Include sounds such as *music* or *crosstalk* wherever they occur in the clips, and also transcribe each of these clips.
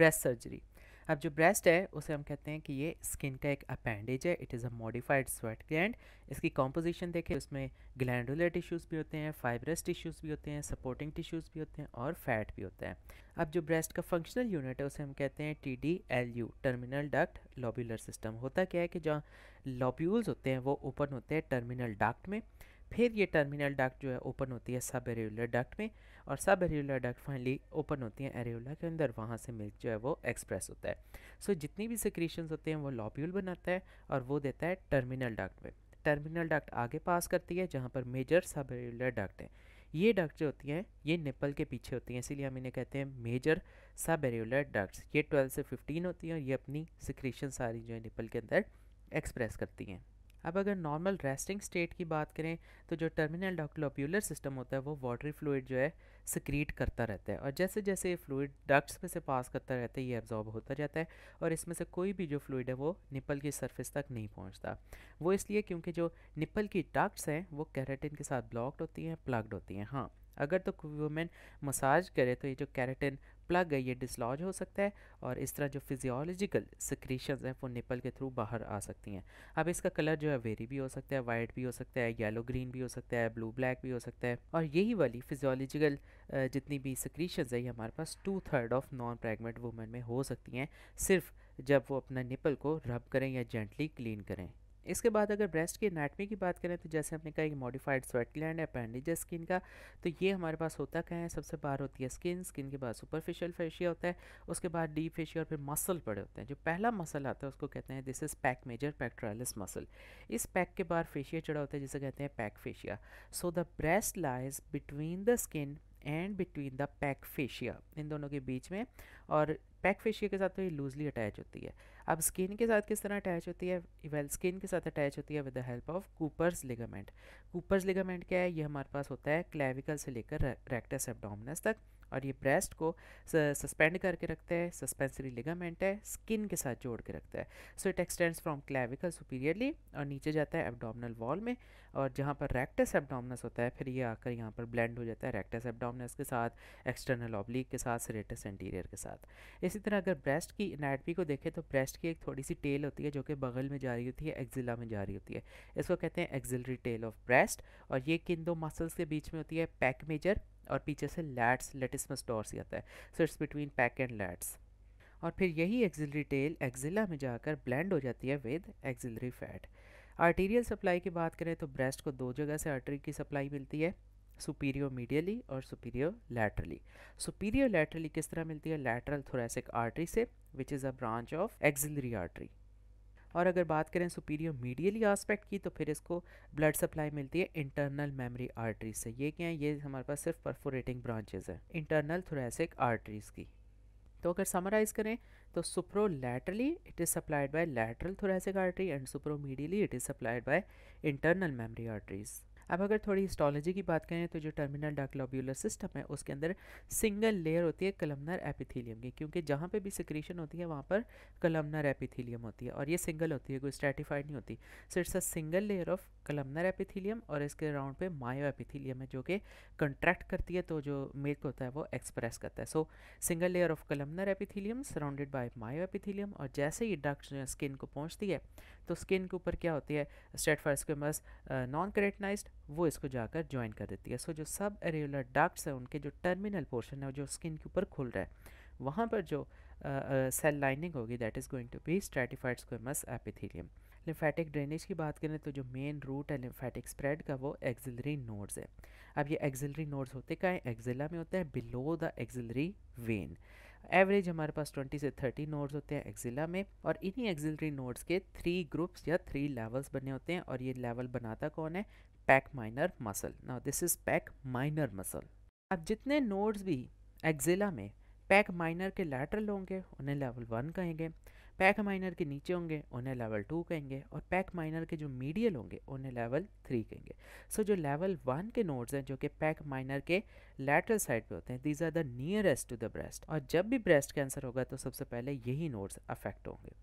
Breast surgery अब जो breast है उसे हम कहते हैं कि ये स्किन का एक अपेंडेज है it is a modified sweat gland इसकी कॉम्पोजिशन देखें उसमें ग्लैंडुलर टिश्यूज़ भी होते हैं फाइब्रस टिश्यूज़ भी होते हैं सपोर्टिंग टिश्यूज़ भी होते हैं और फैट भी होता है अब जो ब्रेस्ट का फंक्शनल यूनिट है उसे हम कहते हैं T D L U terminal duct lobular system होता क्या है कि जहाँ लॉब्यूल्स होते हैं वो ओपन होते हैं टर्मिनल डक्ट में फिर ये टर्मिनल डक्ट जो है ओपन होती है सब एरेलर डक्ट में और सब एरेलर डक्ट फाइनली ओपन होती है एरेला के अंदर वहाँ से मिल्क जो है वो एक्सप्रेस होता है सो so, जितनी भी सिक्रीशंस होते हैं वो लॉब्यूल बनाता है और वो देता है टर्मिनल डक्ट में टर्मिनल डक्ट आगे पास करती है जहाँ पर मेजर सब एरेलर डक्ट है ये डक्ट जो होती हैं ये निपल के पीछे होती हैं इसीलिए हम इन्हें कहते हैं मेजर सब एरेलर डक्ट्स ये ट्वेल्व से फिफ्टीन होती हैं और ये अपनी सिक्रीशन सारी जो है निपल के अंदर एक्सप्रेस करती हैं अब अगर नॉर्मल रेस्टिंग स्टेट की बात करें तो जो टर्मिनल ग्लोब्यूलर सिस्टम होता है वो वाटरी फ्लूड जो है सिक्रीट करता रहता है और जैसे जैसे ये फ्लूड डक्ट्स में से पास करता रहता है ये एब्जॉर्ब होता जाता है और इसमें से कोई भी जो फ्लूड है वो निपल की सरफेस तक नहीं पहुँचता वो इसलिए क्योंकि जो निपल की डक्ट्स हैं वो कैरेटिन के साथ ब्लॉक्ड होती हैं प्लग्ड होती हैं हाँ अगर तो वुमेन मसाज करे तो ये जो कैरेटिन प्लग है ये डिसलॉज हो सकता है और इस तरह जो फिजियोलॉजिकल सिक्रीशन हैं वो निपल के थ्रू बाहर आ सकती हैं अब इसका कलर जो है वेरी भी हो सकता है वाइट भी हो सकता है येलो ग्रीन भी हो सकता है ब्लू ब्लैक भी हो सकता है और यही वाली फिजियोलॉजिकल जितनी भी सिक्रीशन है ये हमारे पास two third of non pregnant women में हो सकती हैं सिर्फ जब वो अपना निपल को रब करें या जेंटली क्लीन करें इसके बाद अगर ब्रेस्ट की एनाटमी की बात करें तो जैसे हमने कहा कि मॉडिफाइड स्वेट लैंड अपेंडिज है स्किन का तो ये हमारे पास होता क्या है सबसे बाहर होती है स्किन स्किन के बाद सुपरफिशियल फेशिया होता है उसके बाद डीप फेशिया और फिर मसल पड़े होते हैं जो पहला मसल आता है उसको कहते हैं this is pec major pectoralis muscle इस पैक के बाहर फेशिया चढ़ा होता है जिसे कहते हैं pec fascia so the breast lies between the skin and between the pec fascia इन दोनों के बीच में और पैक फेशिया के साथ तो ये लूजली अटैच होती है अब स्किन के साथ किस तरह अटैच होती है वेल स्किन के साथ अटैच होती है with the help of Cooper's ligament Cooper's ligament क्या है ये हमारे पास होता है क्लेविकल से लेकर रेक्टस एबडोमिनस तक और ये ब्रेस्ट को सस्पेंड करके रखता है सस्पेंसरी लिगामेंट है स्किन के साथ जोड़ के रखता है so it extends from clavicle superiorly और नीचे जाता है एबडोमिनल वॉल में और जहाँ पर रेक्टस एबडोमिनस होता है फिर ये आकर यहाँ पर ब्लेंड हो जाता है रेक्टस एबडोमिनस के साथ एक्सटर्नल ऑब्लिक के साथ सरेटस एंटीरियर के साथ इसी तरह अगर ब्रेस्ट की एनाटमी को देखें तो ब्रेस्ट की एक थोड़ी सी टेल होती है जो कि बगल में जा रही होती है एक्जिला में जा रही होती है इसको कहते हैं एक्जिलरी टेल ऑफ ब्रेस्ट और ये किन दो मसल्स के बीच में होती है पैक मेजर और पीछे से लैट्स लेटिसमस से आता है so it's between pec and lats और फिर यही एक्जिलरी टेल एक्जिला में जाकर ब्लेंड हो जाती है with axillary fat arterial supply की बात करें तो ब्रेस्ट को दो जगह से आर्टरी की सप्लाई मिलती है सुपीरियो मीडियली और सुपीरियो लैटरली सुपीरियो लैटरली किस तरह मिलती है लैटरल थोरेसिक आर्टरी से which is a branch of axillary artery और अगर बात करें सुपीरियर मीडियली आस्पेक्ट की तो फिर इसको ब्लड सप्लाई मिलती है इंटरनल मेमरी आर्टरीज से ये क्या है ये हमारे पास सिर्फ परफोरेटिंग ब्रांचेज हैं इंटरनल थोरेसिक आर्टरीज की तो अगर समराइज करें तो superolaterally it is supplied by lateral thoracic artery and superomedially it is supplied by internal mammary arteries अब अगर थोड़ी हिस्टोलॉजी की बात करें तो जो टर्मिनल डाकलोब्यूलर सिस्टम है उसके अंदर सिंगल लेयर होती है कलमनर एपिथीलियम की क्योंकि जहाँ पे भी सिक्रीशन होती है वहाँ पर कलमनर एपिथीलियम होती है और ये सिंगल होती है कोई स्ट्रेटिफाइड नहीं होती so it's a single layer of columnar epithelium और इसके राउंड पे मायो एपिथीलियम है जो कि कंट्रैक्ट करती है तो जो मिल्क होता है वो एक्सप्रेस करता है so single layer of columnar epithelium surrounded by myoepithelium और जैसे ही डार्क स्किन को पहुँचती है तो स्किन के ऊपर क्या होती है स्टेटफर्स के नॉन करेटनाइज्ड वो इसको जाकर ज्वाइन कर देती है सो so, जो सब एरेलर डक्ट्स हैं उनके जो टर्मिनल पोर्शन है जो स्किन के ऊपर खुल रहा है वहाँ पर जो सेल लाइनिंग होगी that is going to be stratified squamous epithelium lymphatic drainage की बात करें तो जो मेन रूट है लिम्फेटिक स्प्रेड का वो एक्जिलरी नोड्स है अब ये एक्जिलरी नोड्स होते क्या है एक्जिला में होते हैं below the axillary vein average हमारे पास 20 से 30 नोड्स होते हैं एक्जिला में और इन्हीं एक्जिलरी नोड्स के थ्री ग्रुप्स या थ्री लेवल्स बने होते हैं और ये लेवल बनाता कौन है pec minor muscle now this is pec minor muscle अब जितने नोड्स भी एक्जिला में पैक माइनर के लैटरल होंगे उन्हें लेवल वन कहेंगे पैक माइनर के नीचे होंगे उन्हें लेवल टू कहेंगे और पैक माइनर के जो मीडियल होंगे उन्हें लेवल थ्री कहेंगे सो so, जो लेवल वन के नोड्स हैं जो कि पैक माइनर के लैटरल साइड पे होते हैं these are the nearest to the breast और जब भी ब्रेस्ट कैंसर होगा तो सबसे पहले यही नोड्स अफेक्ट होंगे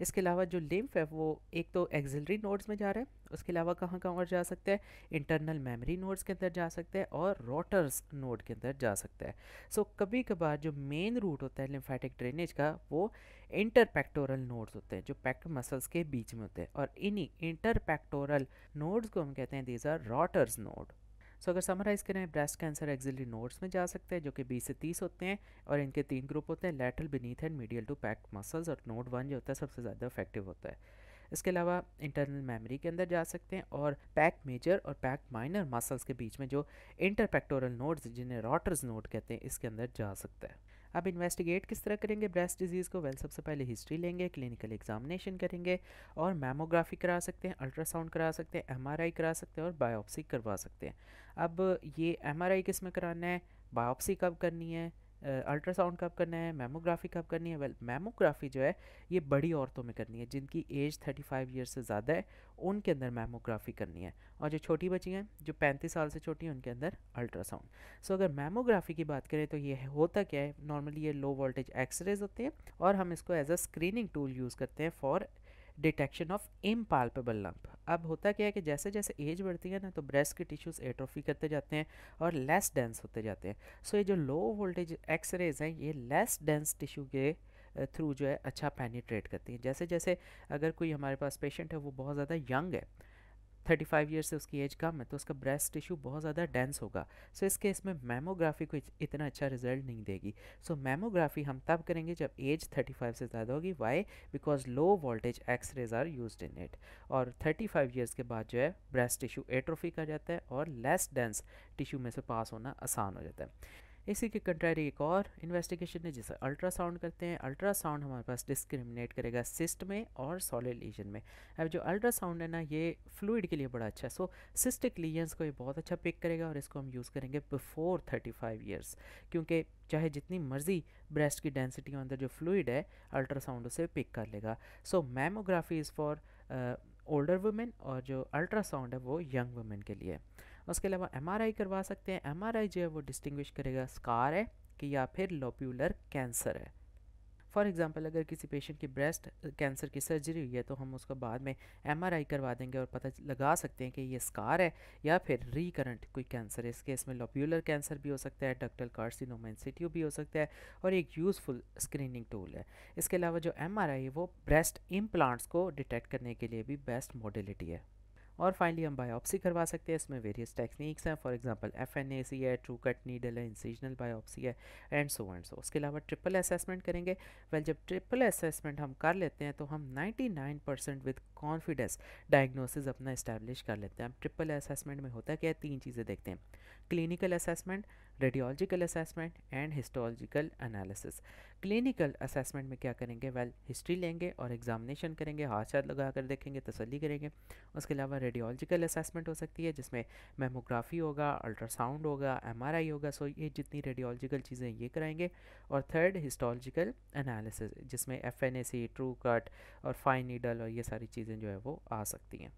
इसके अलावा जो लिम्फ है वो एक तो एक्जिलरी नोड्स में जा रहा है उसके अलावा कहाँ कहाँ और जा सकता है इंटरनल मेमोरी नोड्स के अंदर जा सकता है और रोटर्स नोड के अंदर जा सकता है सो so, कभी कभार जो मेन रूट होता है लिम्फेटिक ड्रेनेज का वो इंटरपैक्टोरल नोड्स होते हैं जो पैक्ट मसल्स के बीच में होते हैं और इन्हीं इंटरपैक्टोरल नोड्स को हम कहते हैं these are Rotter's node so अगर समराइज करें ब्रेस्ट कैंसर एक्जिलरी नोड्स में जा सकते हैं जो कि 20 से 30 होते हैं और इनके तीन ग्रुप होते हैं lateral beneath and medial to pec muscles और नोड वन जो होता है सबसे ज़्यादा इफेक्टिव होता है इसके अलावा इंटरनल मेमोरी के अंदर जा सकते हैं और पैक मेजर और पैक माइनर मसल्स के बीच में जो इंटरपैक्टोरल नोड्स जिन्हें रॉटर्स नोड कहते हैं इसके अंदर जा सकता है अब इन्वेस्टिगेट किस तरह करेंगे ब्रेस्ट डिजीज़ को वेल सबसे पहले हिस्ट्री लेंगे क्लिनिकल एग्जामिनेशन करेंगे और मैमोग्राफी करा सकते हैं अल्ट्रासाउंड करा सकते हैं एमआरआई करा सकते हैं और बायोप्सी करवा सकते हैं अब ये एम आर आई किस में कराना है बायोप्सी कब करनी है अल्ट्रासाउंड कब करना है मेमोग्राफी कब करनी है वेल मेमोग्राफी जो है ये बड़ी औरतों में करनी है जिनकी एज 35 फाइव ईयर से ज़्यादा है उनके अंदर मेमोग्राफी करनी है और जो छोटी बच्ची हैं जो 35 साल से छोटी हैं उनके अंदर अल्ट्रासाउंड सो so, अगर मेमोग्राफी की बात करें तो ये होता क्या है नॉर्मली ये लो वोल्टेज एक्सरेज होते हैं और हम इसको as a screening tool use करते हैं for detection of impalpable lump अब होता क्या है कि जैसे जैसे एज बढ़ती है ना तो ब्रेस्ट के टिश्यूज़ एट्रोफी करते जाते हैं और लेस डेंस होते जाते हैं सो so, ये जो लो वोल्टेज एक्सरेज हैं ये लेस डेंस टिश्यू के थ्रू जो है अच्छा पेनीट्रेट करती हैं जैसे जैसे अगर कोई हमारे पास पेशेंट है वो बहुत ज़्यादा यंग है थर्टी फाइव ईयर से उसकी एज कम है तो उसका ब्रेस्ट टिश्यू बहुत ज़्यादा डेंस होगा सो so, इस केस में मेमोग्राफी को इतना अच्छा रिजल्ट नहीं देगी सो so, मेमोग्राफी हम तब करेंगे जब एज थर्टी फाइव से ज़्यादा होगी why because low voltage X rays are used in it और थर्टी फाइव ईयर्स के बाद जो है ब्रेस्ट टिश्यू एट्रोफी का जाता है और लेस डेंस टिश्यू में से पास होना आसान हो जाता है इसी के कंट्रारी एक और इन्वेस्टिगेशन है जिसे अल्ट्रासाउंड करते हैं अल्ट्रासाउंड हमारे पास डिस्क्रिमिनेट करेगा सिस्ट में और सॉलिड लीजन में अब जो अल्ट्रासाउंड है ना ये फ्लूड के लिए बड़ा अच्छा है सो सिस्टिक लीजन्स को ये बहुत अच्छा पिक करेगा और इसको हम यूज़ करेंगे बिफोर थर्टी फाइव ईयर्स क्योंकि चाहे जितनी मर्जी ब्रेस्ट की डेंसिटी के अंदर जो फ्लूड है अल्ट्रासाउंड उसे पिक कर लेगा so mammography is for older women और जो अल्ट्रासाउंड है वो यंग वुमेन के लिए उसके अलावा एम करवा सकते हैं एम जो है वो डिस्टिंग्विश करेगा स्कार है कि या फिर लोप्यूलर कैंसर है फॉर एग्ज़ाम्पल अगर किसी पेशेंट की ब्रेस्ट कैंसर की सर्जरी हुई है तो हम उसको बाद में एम करवा देंगे और पता लगा सकते हैं कि ये स्कार है या फिर रिकरेंट कोई कैंसर है इस केस में लोप्यूलर कैंसर भी हो सकता है डक्टल कार्सिनोमेंसिटी भी हो सकता है और एक यूज़फुल स्क्रीनिंग टूल है इसके अलावा जो एम है वो ब्रेस्ट इम्प्लांट्स को डिटेक्ट करने के लिए भी बेस्ट मॉडिलिटी है और फाइनली हम बायोप्सी करवा सकते हैं इसमें वेरियस टेक्निक्स हैं फॉर एग्जांपल एफएनएसी है ट्रू कट नीडल है इंसीजनल बायोप्सी है एंड सो एंड सो उसके अलावा ट्रिपल असेसमेंट करेंगे वेल जब ट्रिपल असेसमेंट हम कर लेते हैं तो हम 99 परसेंट विद कॉन्फिडेंस डायग्नोसिस अपना इस्टेब्लिश कर लेते हैं अब ट्रिपल असेसमेंट में होता क्या है तीन चीज़ें देखते हैं clinical assessment radiological assessment and histological analysis clinical assessment में क्या करेंगे वेल well, हिस्ट्री लेंगे और एग्जामिनेशन करेंगे हाथ शाथ लगा कर देखेंगे तसली करेंगे उसके अलावा रेडियोलॉजिकल असेसमेंट हो सकती है जिसमें मेमोग्राफी होगा अल्ट्रासाउंड होगा एम होगा सो ये जितनी रेडियोलॉजिकल चीज़ें ये कराएंगे और थर्ड हिस्टोलॉजिकल एनालिसिस जिसमें एफ ट्रू कट और फाइन नीडल और ये सारी चीज़ें जो है वो आ सकती हैं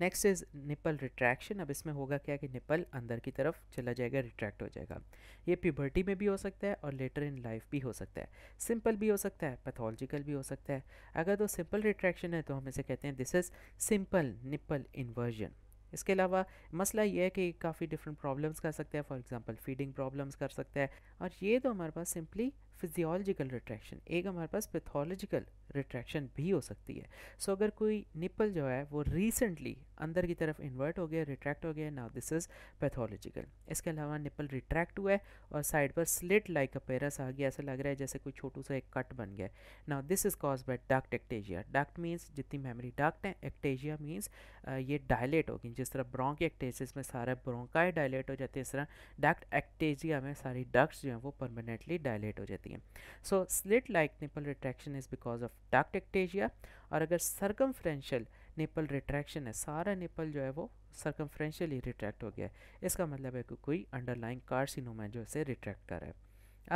नेक्स्ट इज़ निपल रिट्रैक्शन अब इसमें होगा क्या कि निपल अंदर की तरफ चला जाएगा रिट्रैक्ट हो जाएगा ये प्यूबर्टी में भी हो सकता है और लेटर इन लाइफ भी हो सकता है सिंपल भी हो सकता है पैथोलॉजिकल भी हो सकता है अगर तो सिंपल रिट्रैक्शन है तो हम इसे कहते हैं this is simple nipple inversion इसके अलावा मसला ये है कि काफ़ी डिफरेंट प्रॉब्लम्स कर सकते हैं फॉर एग्जांपल फीडिंग प्रॉब्लम्स कर सकते हैं और ये तो हमारे पास सिंपली फिजियोलॉजिकल रिट्रैक्शन एक हमारे पास पैथोलॉजिकल रिट्रैक्शन भी हो सकती है सो so, अगर कोई निपल जो है वो रिसेंटली अंदर की तरफ इन्वर्ट हो गया रिट्रैक्ट हो गया नाउ दिस इज़ पैथोलॉजिकल इसके अलावा निपल रिट्रैक्ट हुआ है और साइड पर स्लिट लाइक अपेरस आ गया ऐसा लग रहा है जैसे कोई छोटू सा एक कट बन गया now this is cause by duct ectasia duct means जितनी मेमोरी डक्ट है एक्टेजिया मीन्स ये डायलेट होगी जिस तरह ब्रोंक एक्टेजिस में सारा ब्रोंकाए डायलेट हो जाते हैं इस तरह डक्ट एक्टेजिया में सारी डक्ट जो हैं वो परमानेंटली डायलेट हो जाती हैं so slit like nipple retraction is because of डार्क टेक्टेजिया और अगर सरकमफ्रेंशियल नेपल रिट्रैक्शन है सारा नेपल जो है वो सरकमफ्रेंशली रिट्रैक्ट हो गया है इसका मतलब है कि कोई अंडरलाइन कार्सिनोम है जो इसे रिट्रैक्ट कर रहा है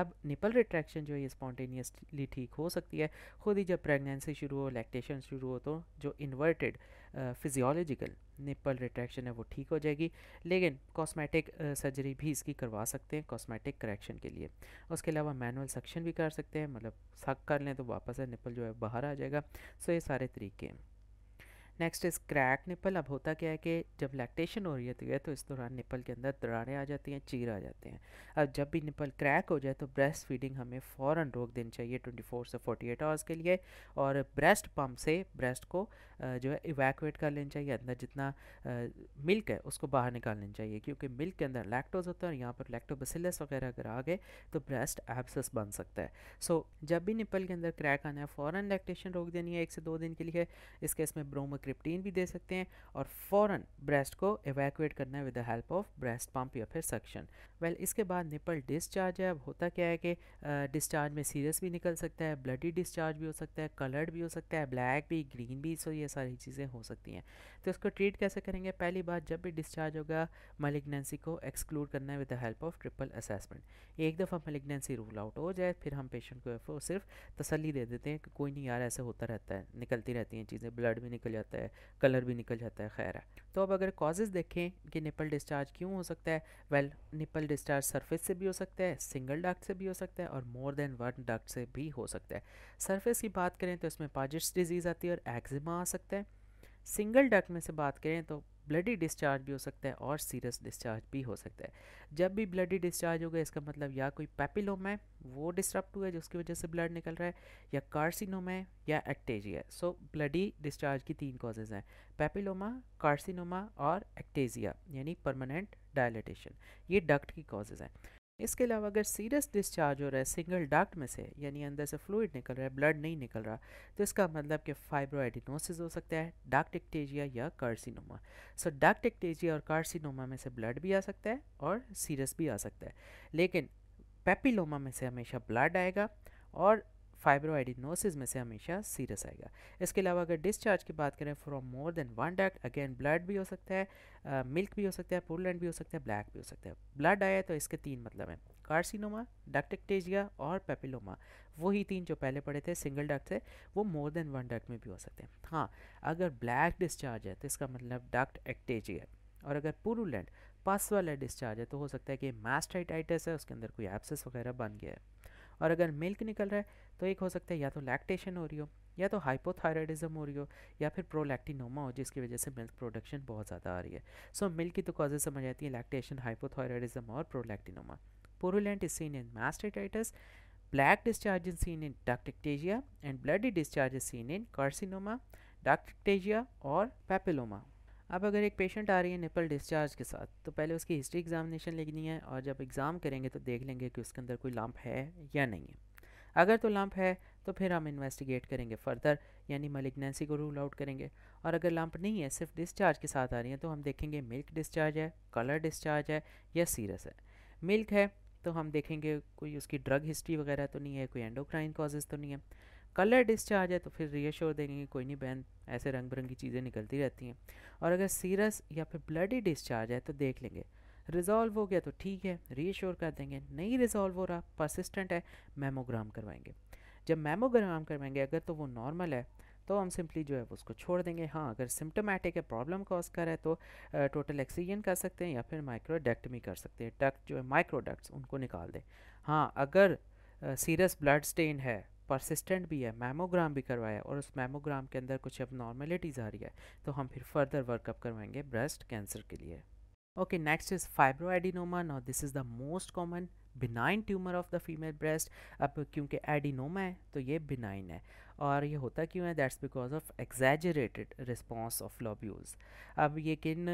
अब निपल रिट्रैक्शन जो है स्पॉन्टेनियसली ठीक हो सकती है खुद ही जब प्रेगनेंसी शुरू हो लैक्टेशन शुरू हो तो जो इन्वर्टेड फिजियोलॉजिकल निपल रिट्रैक्शन है वो ठीक हो जाएगी लेकिन कॉस्मेटिक सर्जरी भी इसकी करवा सकते हैं कॉस्मेटिक करेक्शन के लिए उसके अलावा मैनुअल सक्शन भी कर सकते हैं मतलब सक कर लें तो वापस है निपल जो है बाहर आ जाएगा सो ये सारे तरीके हैं नेक्स्ट इज़ क्रैक निपल अब होता क्या है कि जब लैक्टेशन हो रही होती है तो इस दौरान निपल के अंदर दरारें आ जाती हैं चीर आ जाते हैं अब जब भी निपल क्रैक हो जाए तो ब्रेस्ट फीडिंग हमें फ़ौर रोक देनी चाहिए ट्वेंटी फोर से फोर्टी एट आवर्स के लिए और ब्रेस्ट पम्प से ब्रेस्ट को जो है इवैकुएट कर लेना चाहिए अंदर जितना मिल्क है उसको बाहर निकाल लेना चाहिए क्योंकि मिल्क के अंदर लैक्टोज होता है और यहाँ पर लैक्टोबसिलस वगैरह अगर आ गए तो ब्रेस्ट एब्सस बन सकता है सो जब भी निपल के अंदर क्रैक आना है फ़ौर लैक्टेशन रोक देनी है एक से दो दिन के लिए इसके इसमें ब्रोमोक्रे क्रिप्टीन भी दे सकते हैं और फ़ौरन ब्रेस्ट को एवैकुएट करना है with the help of breast pump या फिर सक्शन वेल इसके बाद निपल डिस्चार्ज है अब होता क्या है कि डिस्चार्ज में सीरियस भी निकल सकता है ब्लडी डिस्चार्ज भी हो सकता है कलर्ड भी हो सकता है ब्लैक भी ग्रीन भी सो ये सारी चीज़ें हो सकती हैं तो इसको ट्रीट कैसे करेंगे पहली बात जब भी डिस्चार्ज होगा मलिग्नेंसी को एक्सक्लूड करना है with the help of triple assessment एक दफ़ा मलिग्नेंसी रूल आउट हो जाए फिर हम पेशेंट को सिर्फ तसली दे देते हैं कि कोई नहीं यार ऐसे होता रहता है निकलती रहती हैं चीज़ें ब्लड भी निकल जाता है जाता है कलर भी निकल जाता है खैर तो अब अगर कॉजेज़ देखें कि निपल डिस्चार्ज क्यों हो सकता है वेल निपल डिस्चार्ज सरफेस से भी हो सकता है सिंगल डक्ट से भी हो सकता है और मोर देन वन डक्ट से भी हो सकता है सरफेस की बात करें तो इसमें पाजिट्स डिजीज़ आती है और एक्जिमा आ सकता है सिंगल डक्ट में से बात करें तो ब्लडी डिस्चार्ज भी हो सकता है और सीरियस डिस्चार्ज भी हो सकता है जब भी ब्लडी डिस्चार्ज होगा इसका मतलब या कोई पैपिलोम है वो डिस्टर्ब हुआ है जिसकी वजह से ब्लड निकल रहा है या कार्सिनोम है या एक्टेजिया सो ब्लडी डिस्चार्ज की तीन कॉजेज़ हैं पैपिलोमा कार्सिनोमा और एक्टेजिया यानी परमानेंट डायलिटेशन ये डक्ट की कॉजेज़ हैं इसके अलावा अगर सीरियस डिस्चार्ज हो रहा है सिंगल डाक्ट में से यानी अंदर से फ्लूड निकल रहा है ब्लड नहीं निकल रहा तो इसका मतलब कि फाइब्रोएडिनोसिस हो सकता है डाक्ट एक्टेजिया या कार्सिनोमा सो डाक्ट एक्टेजिया और कार्सिनोमा में से ब्लड भी आ सकता है और सीरियस भी आ सकता है लेकिन पेपिलोमा में से हमेशा ब्लड आएगा और फाइब्रोएडिनोसिस में से हमेशा सीरियस आएगा इसके अलावा अगर डिस्चार्ज की बात करें from more than one duct again blood भी हो सकता है मिल्क भी हो सकता है पोलैंड भी हो सकता है ब्लैक भी हो सकता है ब्लड आया तो इसके तीन मतलब हैं कार्सिनोमा डक्टेक्टेजिया और पेपिलोमा वही तीन जो पहले पड़े थे सिंगल डक्ट से वो मोर देन वन डक्ट में भी हो सकते हैं हाँ अगर ब्लैक डिस्चार्ज है तो इसका मतलब डक्ट एक्टेजिया और अगर पुरुलैंड पास वाला डिस्चार्ज है तो हो सकता है कि मैस्टाइटाइटिस है उसके अंदर कोई एप्सिस वगैरह बन गया है और अगर मिल्क निकल रहा है तो एक हो सकता है या तो लैक्टेशन हो रही हो या तो हाइपोथायरॉयडिज्म हो रही हो या फिर प्रोलैक्टिनोमा हो जिसकी वजह से मिल्क प्रोडक्शन बहुत ज़्यादा आ रही है सो so, मिल्क की तो कॉजेज समझ आती है लैक्टेशन हाइपोथायरॉयडिज्म और prolactinoma purulent is seen in mastitis black discharge is seen in ductectasia and bloody discharge is seen in carcinoma ductectasia और पैपिलोमा अब अगर एक पेशेंट आ रही है निपल डिस्चार्ज के साथ तो पहले उसकी हिस्ट्री एग्जामिनेशन लेनी है और जब एग्ज़ाम करेंगे तो देख लेंगे कि उसके अंदर कोई लम्प है या नहीं है अगर तो लम्प है तो फिर हम इन्वेस्टिगेट करेंगे फर्दर यानी मलिग्नेंसी को रूल आउट करेंगे और अगर लम्प नहीं है सिर्फ डिस्चार्ज के साथ आ रही है तो हम देखेंगे मिल्क डिस्चार्ज है कलर डिस्चार्ज है या सीरस है मिल्क है तो हम देखेंगे कोई उसकी ड्रग हिस्ट्री वगैरह तो नहीं है कोई एंडोक्राइन कॉजेज़ तो नहीं है कलर डिस्चार्ज है तो फिर रीअश्योर देंगे कोई नहीं बहन ऐसे रंग बिरंगी चीज़ें निकलती रहती हैं और अगर सीरस या फिर ब्लडी डिस्चार्ज है तो देख लेंगे रिजॉल्व हो गया तो ठीक है रीअश्योर कर देंगे नहीं रिजॉल्व हो रहा परसिस्टेंट है मेमोग्राम करवाएंगे जब मेमोग्राम करवाएंगे अगर तो वो नॉर्मल है तो हम सिंपली जो है उसको छोड़ देंगे हाँ अगर सिम्टोमेटिक है प्रॉब्लम कॉज कर है तो टोटल एक्सीजन कर सकते हैं या फिर माइक्रोडक्टमी कर सकते हैं डक्ट जो है माइक्रोडक्ट्स उनको निकाल दें हाँ अगर सीरियस ब्लड स्टेन है परसिस्टेंट भी है मैमोग्राम भी करवाया और उस मैमोग्राम के अंदर कुछ अब नॉर्मेलिटीज़ आ रही है तो हम फिर फर्दर वर्कअप करवाएंगे ब्रेस्ट कैंसर के लिए okay next is fibroadenoma now this is the most common benign tumour of the female breast अब क्योंकि एडिनोमा है तो ये बिनाइन है और ये होता क्यों है that's because of exaggerated response of lobules अब ये किन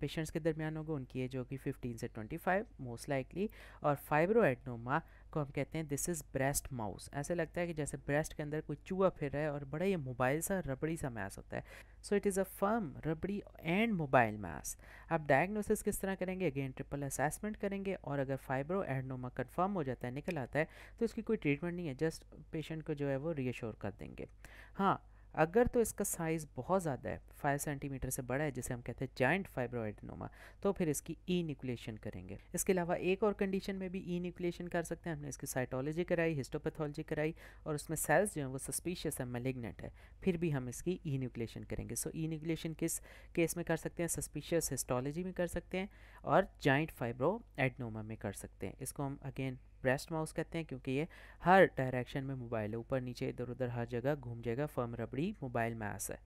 पेशेंट्स के दरमियान होगा उनकी एज होगी 15 से 25 मोस्ट लाइकली और फाइब्रोएडनोमा को हम कहते हैं दिस इज़ ब्रेस्ट माउस ऐसे लगता है कि जैसे ब्रेस्ट के अंदर कोई चूहा फिर रहा है और बड़ा ये मोबाइल सा रबड़ी सा मैस होता है so it is a firm rubbery and mobile mass आप डायग्नोसिस किस तरह करेंगे अगेन ट्रिपल असेसमेंट करेंगे और अगर फाइब्रो एडनोमा कन्फर्म हो जाता है निकल आता है तो इसकी कोई ट्रीटमेंट नहीं है जस्ट पेशेंट को जो है वो रीअश्योर कर देंगे हाँ अगर तो इसका साइज़ बहुत ज़्यादा है फाइव सेंटीमीटर से बड़ा है जिसे हम कहते हैं जाइंट फाइब्रोइडनोमा तो फिर इसकी ई न्यूक्लेशन करेंगे इसके अलावा एक और कंडीशन में भी ई न्यूक्लेशन कर सकते हैं हमने इसकी साइटोलॉजी कराई हिस्टोपैथोलॉजी कराई और उसमें सेल्स जो हैं वो सस्पिशियस है मेलिग्नेंट है फिर भी हम इसकी ई न्यूक्लेशन करेंगे सो ई न्यूक्लेशन किस केस में कर सकते हैं सस्पिशियस हिस्टोलॉजी में कर सकते हैं और जॉइंट फाइब्रो एडनोमा में कर सकते हैं इसको हम अगेन ब्रेस्ट माउस कहते हैं क्योंकि ये हर डायरेक्शन में मोबाइल है ऊपर नीचे इधर उधर हर जगह घूम जाएगा फर्म रबड़ी मोबाइल मास है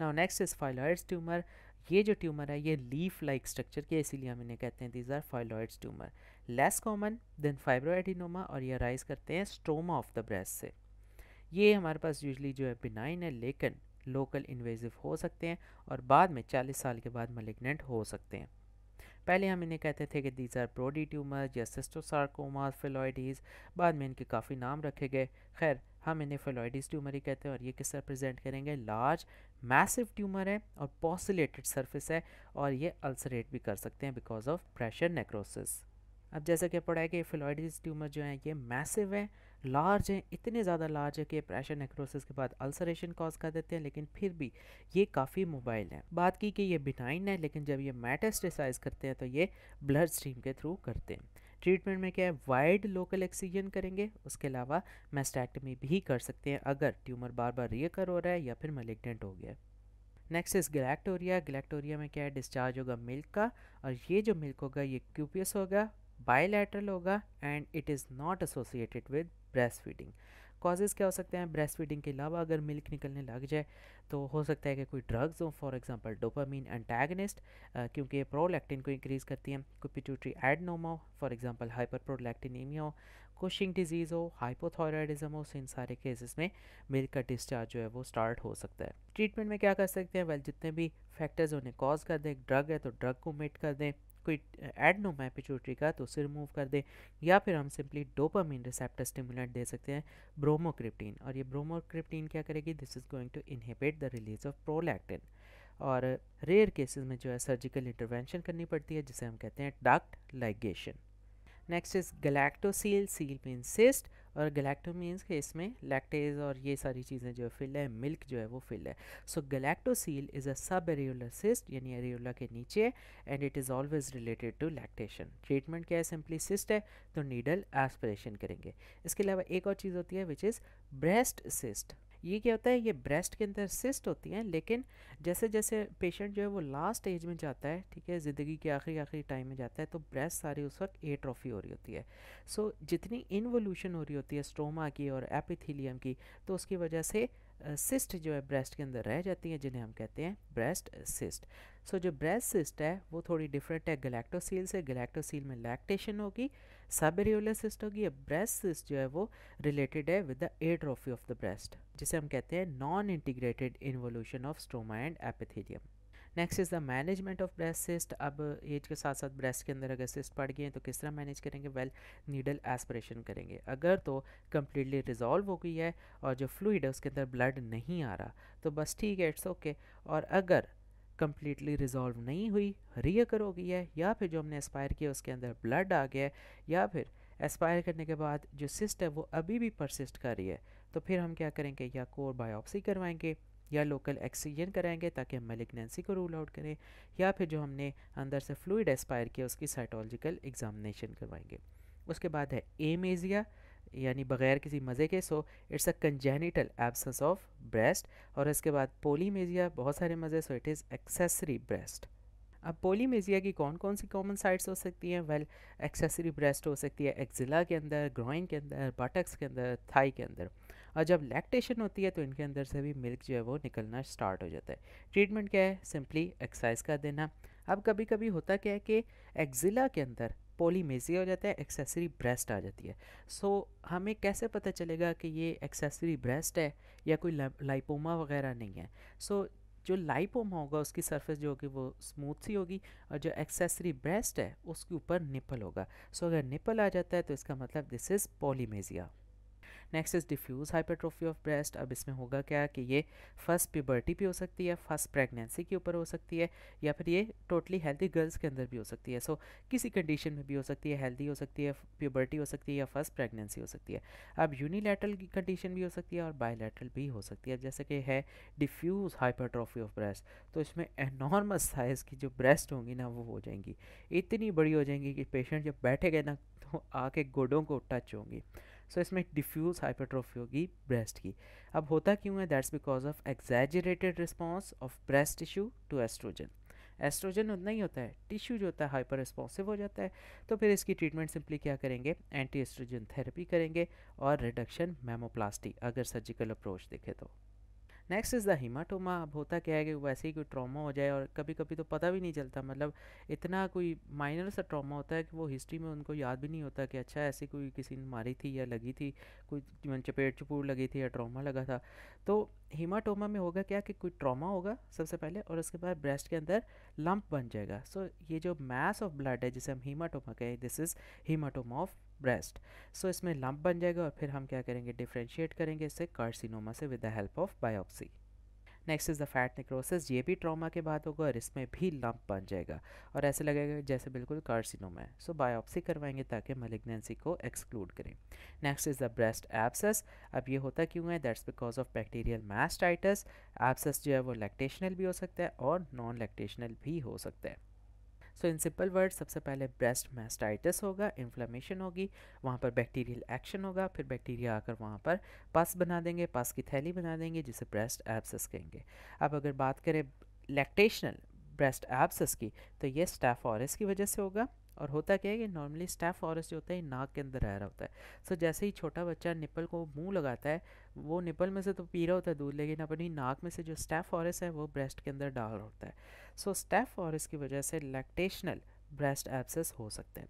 now next is phyllodes tumour ये जो ट्यूमर है ये लीफ लाइक स्ट्रक्चर के इसीलिए हम इन्हें कहते हैं these are phyllodes tumour less common than fibroadenoma और ये राइज करते हैं स्ट्रोमा ऑफ द ब्रेस्ट से ये हमारे पास यूजली जो है बिनाइन है लेकिन लोकल इन्वेजिव हो सकते हैं और बाद में 40 साल के बाद मलिग्नेंट हो सकते हैं पहले हम इन्हें कहते थे कि दीज आर प्रोडी ट्यूमर या सिस्टोसारकोमास फेलॉइडीज़ बाद में इनके काफ़ी नाम रखे गए खैर हम इन्हें फेलॉइडीज ट्यूमर ही कहते हैं और ये किस रिप्रेजेंट करेंगे लार्ज मैसिव ट्यूमर है और पॉसिलेटेड सर्फिस है और ये अल्सरेट भी कर सकते हैं बिकॉज ऑफ प्रेशर नेक्रोसिस अब जैसा कि पढ़ा है कि फेलॉइडीज ट्यूमर जो है ये मैसिव है लार्ज हैं इतने ज़्यादा लार्ज है कि प्रेशर नेक्रोसिस के बाद अल्सरेशन कॉज कर देते हैं लेकिन फिर भी ये काफ़ी मोबाइल है बात की कि ये बिनाइन है लेकिन जब ये मैटेस्टिसाइज करते हैं तो ये ब्लड स्ट्रीम के थ्रू करते हैं ट्रीटमेंट में क्या है वाइड लोकल एक्सीजन करेंगे उसके अलावा मेस्टैक्टमी भी कर सकते हैं अगर ट्यूमर बार बार रियकर हो रहा है या फिर मलिग्नेंट हो गया नेक्स्ट इज गलेक्टोरिया गलेक्टोरिया में क्या है डिस्चार्ज होगा मिल्क का और ये जो मिल्क होगा ये क्यूपियस होगा बायोलैटरल होगा and it is not associated with breast feeding causes क्या हो सकते हैं ब्रेस्ट फीडिंग के अलावा अगर मिल्क निकलने लग जाए तो हो सकता है कि कोई ड्रग्स हो फॉर एग्जांपल डोपामीन एंटैगनिस्ट क्योंकि ये प्रोलैक्टिन को इंक्रीज़ करती हैं कोई पिट्यूटरी एडनोमा हो फॉर एग्जांपल हाइपर प्रोलैक्टिनीमिया हो कोशिंग डिजीज़ हो हाइपोथायरॉयडिज्म हो इन सारे केसेस में मिल्क का डिस्चार्ज जो है वो स्टार्ट हो सकता है ट्रीटमेंट में क्या कर सकते हैं वेल well, जितने भी फैक्टर्स उन्हें कॉज कर दें ड्रग है तो ड्रग को मिट कर दें कोई एड नो मैपिचोट्री का तो उसे रिमूव कर दे या फिर हम सिंपली डोपामिन रिसेप्टर स्टिमुलेंट दे सकते हैं ब्रोमोक्रिप्टीन और ये ब्रोमोक्रिप्टीन क्या करेगी this is going to inhibit the release of prolactin और रेयर केसेस में जो है सर्जिकल इंटरवेंशन करनी पड़ती है जिसे हम कहते हैं duct ligation next is galactocele cele mean cyst और गलेक्टो मीन्स इसमें लैक्टेज और ये सारी चीज़ें जो है फिल है मिल्क जो है वो फिल है सो गलेक्टोसील इज़ अ सब एरियोलर सिस्ट यानी एरियोला के नीचे and it is always related to lactation treatment क्या है सिंपली सिस्ट है तो नीडल एस्परेशन करेंगे इसके अलावा एक और चीज़ होती है विच इज़ ब्रेस्ट सिस्ट ये क्या होता है ये ब्रेस्ट के अंदर सिस्ट होती हैं लेकिन जैसे जैसे पेशेंट जो है वो लास्ट एज में जाता है ठीक है ज़िंदगी के आखिरी आखिरी टाइम में जाता है तो ब्रेस्ट सारी उस वक्त एट्रॉफी हो रही होती है सो so, जितनी इन्वोल्यूशन हो रही होती है स्ट्रोमा की और एपिथीलियम की तो उसकी वजह से सिस्ट जो है ब्रेस्ट के अंदर रह जाती हैं जिन्हें हम कहते हैं ब्रेस्ट सिस्ट सो जो ब्रेस्ट सिस्ट है वो थोड़ी डिफरेंट है गलेक्टोसील से गलेक्टोसील में लैक्टेशन होगी सबेरियोलस सिस्ट होगी ब्रेस्ट सिस्ट जो है वो रिलेटेड है with the atrophy of the breast जिसे हम कहते हैं non integrated involution of stroma and epithelium next is the management of breast cyst अब एज के साथ साथ ब्रेस्ट के अंदर अगर सिस्ट पड़ गए हैं तो किस तरह मैनेज करेंगे वेल नीडल एस्परेशन करेंगे अगर तो कम्प्लीटली रिजॉल्व हो गई है और जो फ्लूड है उसके अंदर ब्लड नहीं आ रहा तो बस ठीक है इट्स ओके और अगर कम्प्लीटली रिजॉल्व नहीं हुई रियकर हो गई है या फिर जो हमने एस्पायर किया उसके अंदर ब्लड आ गया है या फिर एस्पायर करने के बाद जो सिस्ट है वो अभी भी परसिस्ट कर रही है तो फिर हम क्या करेंगे या कोर बायोप्सी करवाएंगे या लोकल एक्सीजन कराएंगे ताकि हम मेलिग्नेंसी को रूल आउट करें या फिर जो हमने अंदर से फ्लूड एस्पायर किया उसकी साइटोलॉजिकल एग्जामिनेशन करवाएंगे उसके बाद है एमेजिया यानी बगैर किसी मज़े के so it's a congenital absence of breast और इसके बाद पोलीमेजिया बहुत सारे मज़े so it is accessory breast अब पोलीमेजिया की कौन कौन सी कॉमन साइट्स हो सकती हैं वेल एक्सेसरी ब्रेस्ट हो सकती है एक्जिला के अंदर ग्रोइन के अंदर बटक्स के अंदर थाई के अंदर और जब लैक्टेशन होती है तो इनके अंदर से भी मिल्क जो है वो निकलना स्टार्ट हो जाता है ट्रीटमेंट क्या है सिंपली एक्सरसाइज कर देना अब कभी कभी होता क्या है कि एक्जिला के अंदर पोलीमेजिया हो जाता है एक्सेसरी ब्रेस्ट आ जाती है सो so, हमें कैसे पता चलेगा कि ये एक्सेसरी ब्रेस्ट है या कोई लाइपोमा वगैरह नहीं है सो so, जो लाइपोमा होगा उसकी सरफेस जो होगी वो स्मूथ सी होगी और जो एक्सेसरी ब्रेस्ट है उसके ऊपर निपल होगा सो so, अगर निपल आ जाता है तो इसका मतलब this is polymazia next is diffuse hypertrophy of breast अब इसमें होगा क्या कि ये फर्स्ट प्यूबर्टी भी हो सकती है फर्स्ट प्रेगनेंसी के ऊपर हो सकती है या फिर ये टोटली हेल्दी गर्ल्स के अंदर भी हो सकती है सो so, किसी कंडीशन में भी हो सकती है हेल्दी हो सकती है प्यूबर्टी हो सकती है या फर्स्ट प्रेगनेंसी हो सकती है अब यूनिलेटरल की कंडीशन भी हो सकती है और बायोलेटरल भी हो सकती है जैसे कि है डिफ्यूज़ हाइपरट्रोफी ऑफ ब्रेस्ट तो इसमें एनॉर्मस साइज़ की जो ब्रेस्ट होंगी ना वो हो जाएंगी इतनी बड़ी हो जाएंगी कि पेशेंट जब बैठेगा ना तो आके गोडों को टच होंगी सो so, इसमें डिफ्यूज हाइपरट्रॉफी होगी ब्रेस्ट की अब होता क्यों है that's because of exaggerated response of breast tissue to oestrogen oestrogen उतना ही होता है टिश्यू जो होता है हाइपर रिस्पॉन्सिव हो जाता है तो फिर इसकी ट्रीटमेंट सिंपली क्या करेंगे एंटी एस्ट्रोजन थेरेपी करेंगे और रिडक्शन मेमोप्लास्टी अगर सर्जिकल अप्रोच देखे तो नेक्स्ट इज़ द हिमाटोमा अब होता क्या है कि वैसे ही कोई ट्रॉमा हो जाए और कभी कभी तो पता भी नहीं चलता मतलब इतना कोई माइनर सा ट्रॉमा होता है कि वो हिस्ट्री में उनको याद भी नहीं होता कि अच्छा ऐसी कोई किसी ने मारी थी या लगी थी कोई चपेट चपूर लगी थी या ट्रामा लगा था तो हिमाटोमा में होगा क्या कि कोई ट्रामा होगा सबसे पहले और उसके बाद ब्रेस्ट के अंदर लंप बन जाएगा सो so, ये जो मैस ऑफ ब्लड है जिसे हम हीमाटोमा कहें this is haematoma of breast so इसमें लंप बन जाएगा और फिर हम क्या करेंगे डिफ्रेंशिएट करेंगे इसे कार्सिनोमा से with the help of biopsy next is the fat necrosis ये भी ट्रॉमा के बाद होगा और इसमें भी लंप बन जाएगा और ऐसे लगेगा जैसे बिल्कुल कार्सिनोमा है सो बायोप्सी करवाएंगे ताकि मलिग्नेंसी को एक्सक्लूड करें next is the breast abscess अब ये होता क्यों है that's because of bacterial mastitis abscess जो है वो लैक्टेशनल भी हो सकता है और नॉन लैक्टेशनल भी हो सकता है सो इन सिंपल वर्ड सबसे पहले ब्रेस्ट मैस्टाइटिस होगा इन्फ्लामेशन होगी वहाँ पर बैक्टीरियल एक्शन होगा फिर बैक्टीरिया आकर वहाँ पर पस बना देंगे पस की थैली बना देंगे जिसे ब्रेस्ट एब्सेस कहेंगे अब अगर बात करें लैक्टेशनल ब्रेस्ट एब्सेस की तो ये स्टाफ की वजह से होगा और होता क्या है कि नॉर्मली स्टैफ फॉरेस्ट जो होता है नाक के अंदर रह रहा होता है सो so, जैसे ही छोटा बच्चा निपल को मुंह लगाता है वो निपल में से तो पी रहा होता है दूध लेकिन अपनी नाक में से जो स्टैफ फॉरेस्ट है वो ब्रेस्ट के अंदर डाल रहा होता है सो so, स्टैफ फॉरेस्ट की वजह से लैक्टेशनल ब्रेस्ट एब्सेस हो सकते हैं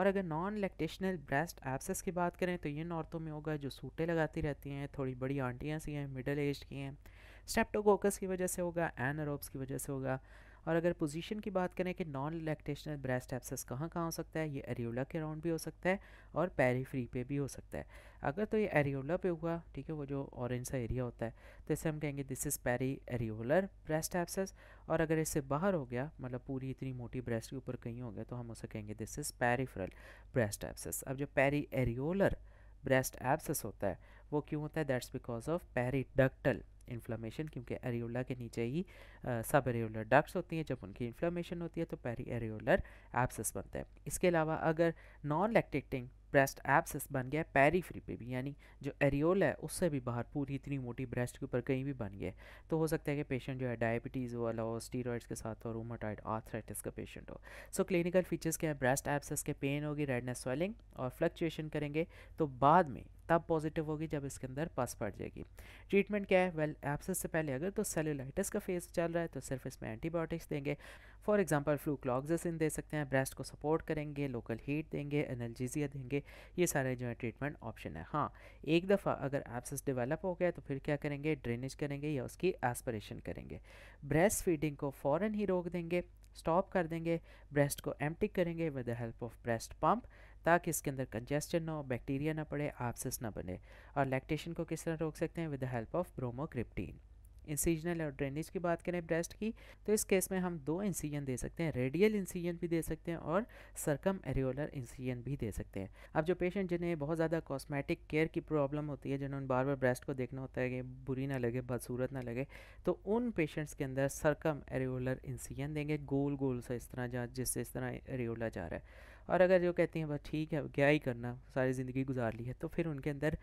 और अगर नॉन लैक्टेशनल ब्रेस्ट एब्सेस की बात करें तो इन औरतों में होगा जो सूटे लगाती रहती हैं थोड़ी बड़ी आंटियाँ सी हैं मिडल एज की हैं स्टेप्टोकोकस की वजह से होगा एनरोब्स की वजह से होगा और अगर पोजीशन की बात करें कि नॉन लैक्टेशनल ब्रेस्ट एप्सिस कहाँ कहाँ हो सकता है ये एरियोला के अराउंड भी हो सकता है और पेरीफ्री पे भी हो सकता है अगर तो ये एरियोला पे हुआ ठीक है वो जो ऑरेंज सा एरिया होता है तो इसे हम कहेंगे this is periareolar breast abscess और अगर इससे बाहर हो गया मतलब पूरी इतनी मोटी ब्रेस्ट के ऊपर कहीं हो गया तो हम उसे कहेंगे this is peripheral breast abscess अब जो पेरी एरियोलर ब्रेस्ट एप्सिस होता है वो क्यों होता है that's because of periductal inflammation क्योंकि एरियोला के नीचे ही सब एरियोलर डक्ट्स होती हैं जब उनकी इन्फ्लामेशन होती है तो पेरी एरियोलर एब्सेस बनता है इसके अलावा अगर नॉन लैक्टेटिंग ब्रेस्ट एब्सेस बन गया पैरीफ्री पे भी यानी जो एरियोल है उससे भी बाहर पूरी इतनी मोटी ब्रेस्ट के ऊपर कहीं भी बन गया तो हो सकता है कि पेशेंट जो है डायबिटीज़ वाला हो स्टीरॉइड्स के साथ हो रोमोटाइड आर्थराइटिस का पेशेंट हो सो क्लिनिकल फीचर्स क्या है ब्रेस्ट एब्सेस के पेन होगी रेडनेस स्वेलिंग और फ्लक्चुएशन करेंगे तो बाद में तब पॉजिटिव होगी जब इसके अंदर पस पड़ जाएगी ट्रीटमेंट क्या है वेल well, एब्सेस से पहले अगर तो सेलुलाइटिस का फेस चल रहा है तो सिर्फ इसमें एंटीबायोटिक्स देंगे फॉर एग्जांपल फ्लूक्लॉक्सिन दे सकते हैं ब्रेस्ट को सपोर्ट करेंगे लोकल हीट देंगे एनर्जीजिया देंगे ये सारे जो है ट्रीटमेंट ऑप्शन है हाँ एक दफ़ा अगर एप्सिस डेवलप हो गया तो फिर क्या करेंगे ड्रेनेज करेंगे या उसकी एस्परेशन करेंगे ब्रेस्ट फीडिंग को फ़ौर ही रोक देंगे स्टॉप कर देंगे ब्रेस्ट को एम्प्टिक करेंगे with the help of breast pump ताकि इसके अंदर कंजेस्टन ना हो बैक्टीरिया ना पड़े एप्सिस ना बने और लैक्टेशन को किस तरह रोक सकते हैं with the help of bromocriptine incisional और ड्रेनेज की बात करें ब्रेस्ट की तो इस केस में हम दो इंसीजन दे सकते हैं रेडियल इंसीजन भी दे सकते हैं और सरकम एरियोलर इंसीजन भी दे सकते हैं अब जो पेशेंट जिन्हें बहुत ज़्यादा कॉस्मेटिक केयर की प्रॉब्लम होती है जिन्होंने बार बार ब्रेस्ट को देखना होता है कि बुरी ना लगे बदसूरत ना लगे तो उन पेशेंट्स के अंदर सरकम एरियोलर इंसीजन देंगे गोल गोल सा इस तरह जा जिससे इस तरह एरियोला जा रहा है और अगर जो कहते हैं बस ठीक है क्या ही करना सारी ज़िंदगी गुजार ली है तो फिर उनके अंदर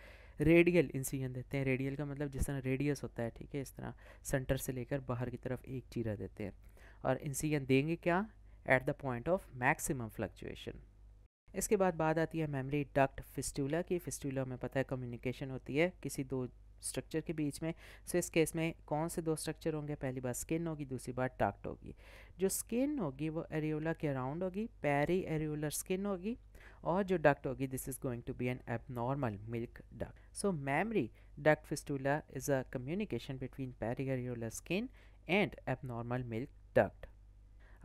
रेडियल इंसिजन देते हैं रेडियल का मतलब जिस तरह रेडियस होता है ठीक है इस तरह सेंटर से लेकर बाहर की तरफ एक चीरा देते हैं और इंसिजन देंगे क्या at the point of maximum fluctuation इसके बाद बात आती है मेमोरी डक्ट फिस्टूला की फिस्टूला में पता है कम्युनिकेशन होती है किसी दो स्ट्रक्चर के बीच में सो इस केस में कौन से दो स्ट्रक्चर होंगे पहली बार स्किन होगी दूसरी बार डक्ट होगी जो स्किन होगी वो एरियोला के अराउंड होगी पैरी एरियोलर स्किन होगी और जो डक्ट होगी this is going to be an abnormal milk duct so mammary duct fistula is a communication between periareolar skin and abnormal milk duct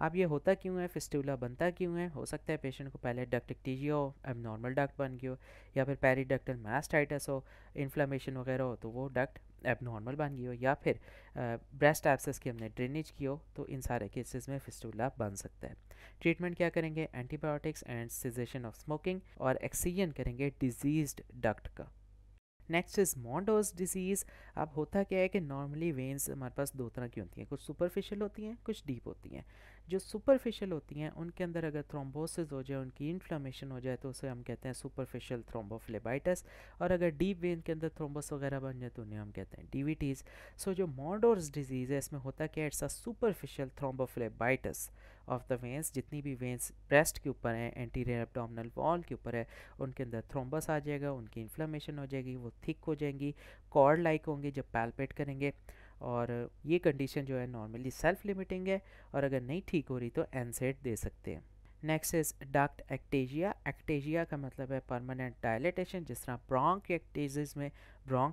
अब ये होता क्यों है फिस्टूला बनता क्यों है हो सकता है पेशेंट को पहले डक्टिकटीजी हो एबनॉर्मल डक्ट बन गई हो या फिर पेरीडक्टल मैस्टाइटस हो इन्फ्लामेशन वगैरह हो तो वो डक्ट एबनॉर्मल बन गई हो या फिर ब्रेस्ट एब्सेस की हमने ड्रेनेज की हो तो इन सारे केसेस में फिस्टूला बन सकता है ट्रीटमेंट क्या करेंगे antibiotics and cessation of smoking और एक्सीजन करेंगे डिजीज डक्ट का नेक्स्ट इज मॉन्डोज डिजीज़ अब होता क्या है कि नॉर्मली वेन्स हमारे पास दो तरह की होती हैं कुछ सुपरफिशियल होती हैं कुछ डीप होती हैं जो सुपरफिशियल होती हैं उनके अंदर अगर थ्रोम्बोसिस हो जाए उनकी इन्फ्लामेशन हो जाए तो उसे हम कहते हैं सुपरफिशियल थ्रोम्बोफ्लेबाइटस और अगर डीप वेन के अंदर थ्रोम्बस वगैरह बन जाए तो उन्हें हम कहते हैं डीवीटीज़ सो जो मॉडोर्स डिजीज़ है इसमें होता क्या है it's a superficial thrombophlebitis of the veins जितनी भी वेंस ब्रेस्ट के ऊपर हैं एंटीरियर एब्डोमिनल वॉल के ऊपर है उनके अंदर थ्रोम्बस आ जाएगा उनकी इन्फ्लामेशन हो जाएगी वो थिक हो जाएंगी कॉर्ड लाइक होंगे जब पैल्पेट करेंगे और ये कंडीशन जो है नॉर्मली सेल्फ लिमिटिंग है और अगर नहीं ठीक हो रही तो एनसेट दे सकते हैं next is duct ectasia ectasia का मतलब है परमानेंट डायलेटेशन जिस तरह ब्रोंक एक्टेजिस में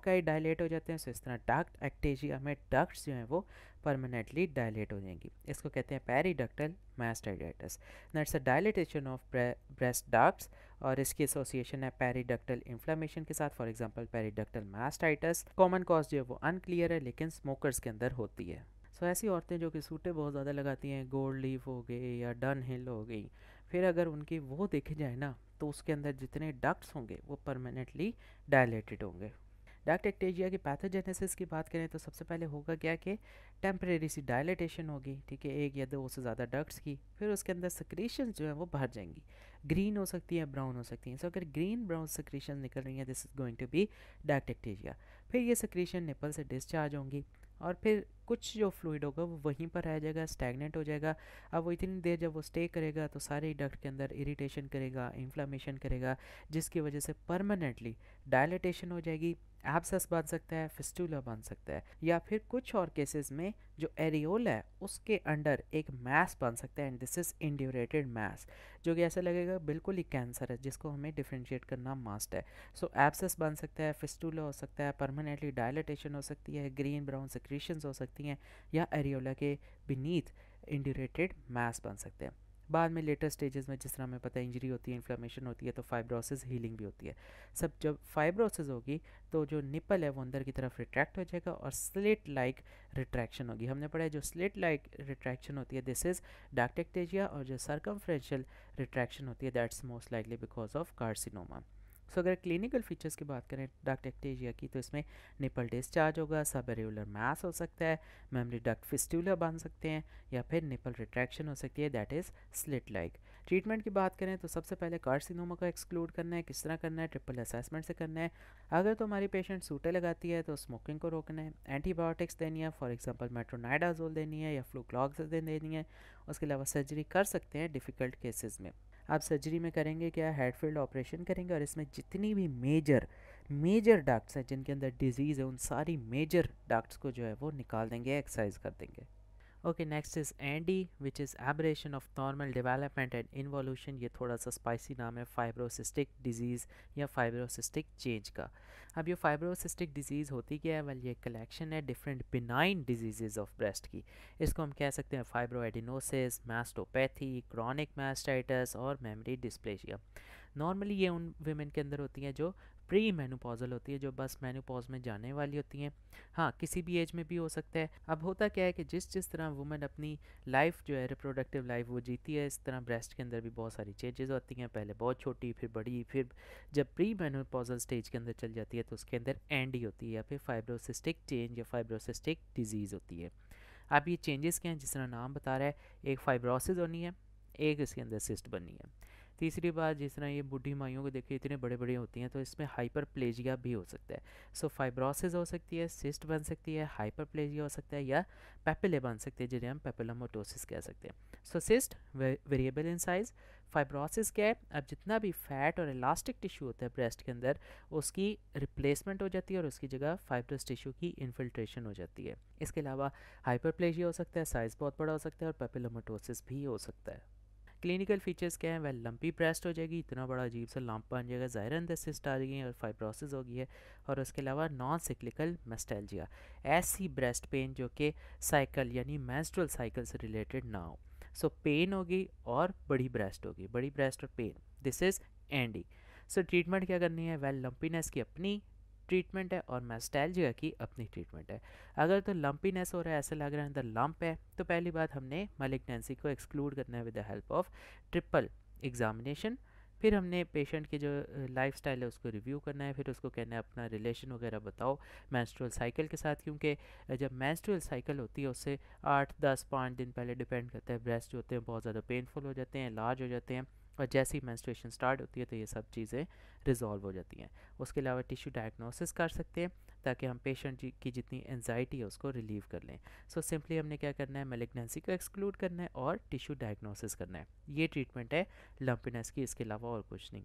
ही डायलेट हो जाते हैं सो इस तरह डक्ट एक्टेजिया में डक्ट जो हैं वो परमानेंटली डायलेट हो जाएंगी इसको कहते हैं periductal mastitis that's a dilatation of breast ducts और इसकी एसोसिएशन है पेरीडक्टल इन्फ्लामेशन के साथ for example periductal mastitis common cause जो है वो अनक्लियर है लेकिन स्मोकर्स के अंदर होती है सो तो ऐसी औरतें जो कि सूटे बहुत ज़्यादा लगाती हैं गोल्ड लीफ हो गए या डन हिल हो गई फिर अगर उनकी वो देखे जाए ना तो उसके अंदर जितने डक्ट्स होंगे वो परमानेंटली डायलेटेड होंगे डक्ट एक्टेजिया की पैथोजेनेसिस की बात करें तो सबसे पहले होगा क्या कि टेम्परेरी सी डायलेटेशन होगी ठीक है एक या दो से ज़्यादा डक्ट्स की फिर उसके अंदर सक्रीशन जो है वो भर जाएंगी ग्रीन हो सकती है ब्राउन हो सकती हैं सो अगर ग्रीन ब्राउन सक्रीशन निकल रही हैं this is going to be duct ectasia फिर ये सक्रीशन निपल से डिस्चार्ज होंगी और फिर कुछ जो फ्लूड होगा वो वहीं पर रह जाएगा स्टैगनेंट हो जाएगा अब वो इतनी देर जब वो स्टे करेगा तो सारे डक्ट के अंदर इरिटेशन करेगा इन्फ्लामेशन करेगा जिसकी वजह से परमानेंटली डायलिटेशन हो जाएगी एब्सेस बन सकता है फिस्टूला बन सकता है या फिर कुछ और केसेस में जो एरियोल है उसके अंडर एक मैस बन सकता है and this is indurated mass जो कि ऐसा लगेगा बिल्कुल ही कैंसर है जिसको हमें डिफ्रेंशिएट करना मास्ट है सो so, एब्सेस बन सकता है फिस्टूला हो सकता है परमानेंटली डायलिटेशन हो सकती है ग्रीन ब्राउन सिक्रीशंस हो सकती सकती हैं या एरियोला के बीनीथ इंडिरेटेड मैस बन सकते हैं बाद में लेटर स्टेजेस में जिस तरह हमें पता है इंजरी होती है इन्फ्लामेशन होती है तो फाइब्रोसिस हीलिंग भी होती है सब जब फाइब्रोसिस होगी तो जो निपल है वो अंदर की तरफ रिट्रैक्ट हो जाएगा और स्लेट लाइक रिट्रैक्शन होगी हमने पढ़ा है जो स्लिट लाइक रिट्रैक्शन होती है दिस इज डाक्टेक्टेजिया और जो सरकमफ्रेंशियल रिट्रैक्शन होती है that's most likely because of carcinoma so अगर क्लिनिकल फीचर्स की बात करें डक्टेक्टेजिया की तो इसमें निपल डिस्चार्ज होगा सब एरेलर मैस हो सकता है मेमरी डक्ट फिस्टूला बन सकते हैं या फिर निपल रिट्रैक्शन हो सकती है that is slit like treatment की बात करें तो सबसे पहले कार्सिनोमा को एक्सक्लूड करना है किस तरह करना है ट्रिपल असेसमेंट से करना है अगर तो हमारी पेशेंट सूटे लगाती है तो स्मोकिंग को रोकना है एंटीबायोटिक्स देनी है फॉर एग्जाम्पल मेट्रोनाइडाजोल देनी है या फ्लूक्लॉक्सिन देनी है उसके अलावा सर्जरी कर सकते हैं डिफ़िकल्ट केसेज में आप सर्जरी में करेंगे क्या हेडफील्ड ऑपरेशन करेंगे और इसमें जितनी भी मेजर मेजर डाक्ट्स हैं जिनके अंदर डिजीज़ है उन सारी मेजर डाक्ट्स को जो है वो निकाल देंगे एक्सरसाइज कर देंगे okay next is ANDI which is aberration of normal development and involution ये थोड़ा सा स्पाइसी नाम है फाइब्रोसिस्टिक डिजीज़ या फाइब्रोसिस्टिक चेंज का अब ये फाइब्रोसिस्टिक डिजीज़ होती क्या है वेल ये कलेक्शन है different benign disease of breast की इसको हम कह सकते हैं फाइब्रोएडिनोसिस मैस्टोपैथी क्रॉनिक मैस्टाइटस और मेमरी डिस्प्लेशिया नॉर्मली ये उन वेमेन के अंदर होती हैं जो प्री मैनुपॉजल होती है जो बस मैनुपॉज में जाने वाली होती हैं हाँ किसी भी एज में भी हो सकता है अब होता क्या है कि जिस जिस तरह वुमेन अपनी लाइफ जो है रिप्रोडक्टिव लाइफ वो जीती है इस तरह ब्रेस्ट के अंदर भी बहुत सारी चेंजेस होती हैं पहले बहुत छोटी फिर बड़ी फिर जब प्री मेनोपोजल स्टेज के अंदर चल जाती है तो उसके अंदर एंड ही होती है या फिर फाइब्रोसिस्टिक चेंज या फाइब्रोसिस्टिक डिजीज़ होती है अब ये चेंजेस क्या हैं जिस तरह नाम बता रहा है एक फाइब्रोसिस होनी है एक इसके अंदर सिस्ट बननी है तीसरी बात जिस तरह ये बूढ़ी माइयों को देखिए इतने बड़े बड़े होती हैं तो इसमें हाइपर प्लेजिया भी हो सकता है सो so, फाइब्रोसिस हो सकती है सिस्ट बन सकती है हाइपर प्लेजिया हो सकता है या पेपिले बन सकते हैं जिन्हें हम पेपिलोमोटोसिस कह सकते हैं so cyst variable in size fibrosis क्या है अब जितना भी फैट और इलास्टिक टिश्यू होता है ब्रेस्ट के अंदर उसकी रिप्लेसमेंट हो जाती है और उसकी जगह फाइब्रस टिश्यू की इन्फिल्ट्रेशन हो जाती है इसके अलावा हाइपरप्लेजिया हो सकता है साइज़ बहुत बड़ा हो सकता है और पेपिलोमोटोसिस भी हो सकता है क्लिनिकल फीचर्स क्या है वह लंपी प्रेस्ट हो जाएगी इतना बड़ा अजीब सा लंप बन जाएगा जायरन दसिस्ट आ जाएगी और फाइब्रोसिस होगी है और उसके अलावा नॉन सिक्लिकल मेस्टेलजिया ऐसी ब्रेस्ट पेन जो कि साइकिल यानी मेस्ट्रल साइकिल से रिलेटेड ना हो सो पेन होगी और बड़ी ब्रेस्ट होगी बड़ी ब्रेस्ट और pain this is ANDI so treatment क्या करनी है वेल well, लंपीनेस की अपनी ट्रीटमेंट है और मैस्टैल्जिया की अपनी ट्रीटमेंट है अगर तो लंपीनेस हो रहा है ऐसा लग रहा है अंदर लंप है तो पहली बात हमने मलिग्नेंसी को एक्सक्लूड करना है with the help of triple examination फिर हमने पेशेंट की जो लाइफ स्टाइल है उसको रिव्यू करना है फिर उसको कहना है अपना रिलेशन वगैरह बताओ मैंस्ट्रुअल साइकिल के साथ क्योंकि जब मैंस्ट्रुअल साइकिल होती है उससे आठ दस पाँच दिन पहले डिपेंड करता है ब्रेस्ट जो होते हैं बहुत ज़्यादा पेनफुल हो जाते हैं लार्ज हो जाते हैं और जैसे ही मैंस्ट्रेशन स्टार्ट होती है तो ये सब चीज़ें रिजॉल्व हो जाती हैं उसके अलावा टिश्यू डायग्नोसिस कर सकते हैं ताकि हम पेशेंट जी की जितनी एनजाइटी है उसको रिलीव कर लें सो so, सिंपली हमने क्या करना है मेलेग्नेंसी को एक्सक्लूड करना है और टिश्यू डायग्नोसिस करना है ये ट्रीटमेंट है लम्पिनेस की इसके अलावा और कुछ नहीं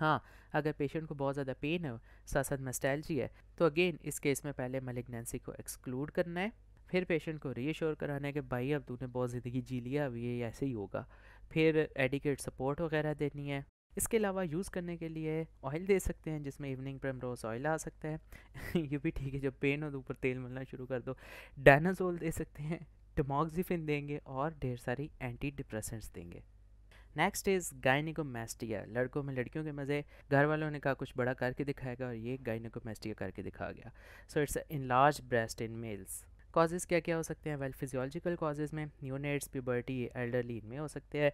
हाँ अगर पेशेंट को बहुत ज़्यादा पेन है साथ साथ जी है तो अगेन इस केस में पहले मेलेग्नेंसी को एक्सक्लूड करना है फिर पेशेंट को रीअश्योर कराना है कि भाई अब तूने बहुत ज़िंदगी जी लिया अब ये ऐसे ही होगा फिर एडिकेट सपोर्ट वगैरह देनी है इसके अलावा यूज़ करने के लिए ऑयल दे सकते हैं जिसमें इवनिंग रोज ऑयल आ सकता है *laughs* ये भी ठीक है जब पेन हो तो ऊपर तेल मलना शुरू कर दो डायनाजोल दे सकते हैं टमोक्सिफिन देंगे और ढेर सारी एंटी डिप्रेसेंट्स देंगे नेक्स्ट इज़ गाइनिकोमेस्टिया लड़कों में लड़कियों के मज़े घर वालों ने कहा कुछ बड़ा करके दिखाएगा और ये गाइनिकोमेस्टिया करके दिखा गया so it's enlarged breast in males causes क्या क्या हो सकते हैं वेल फिजियोलॉजिकल कॉजेज़ में न्यूनेट्स प्यूबर्टी एल्डरली में हो सकते हैं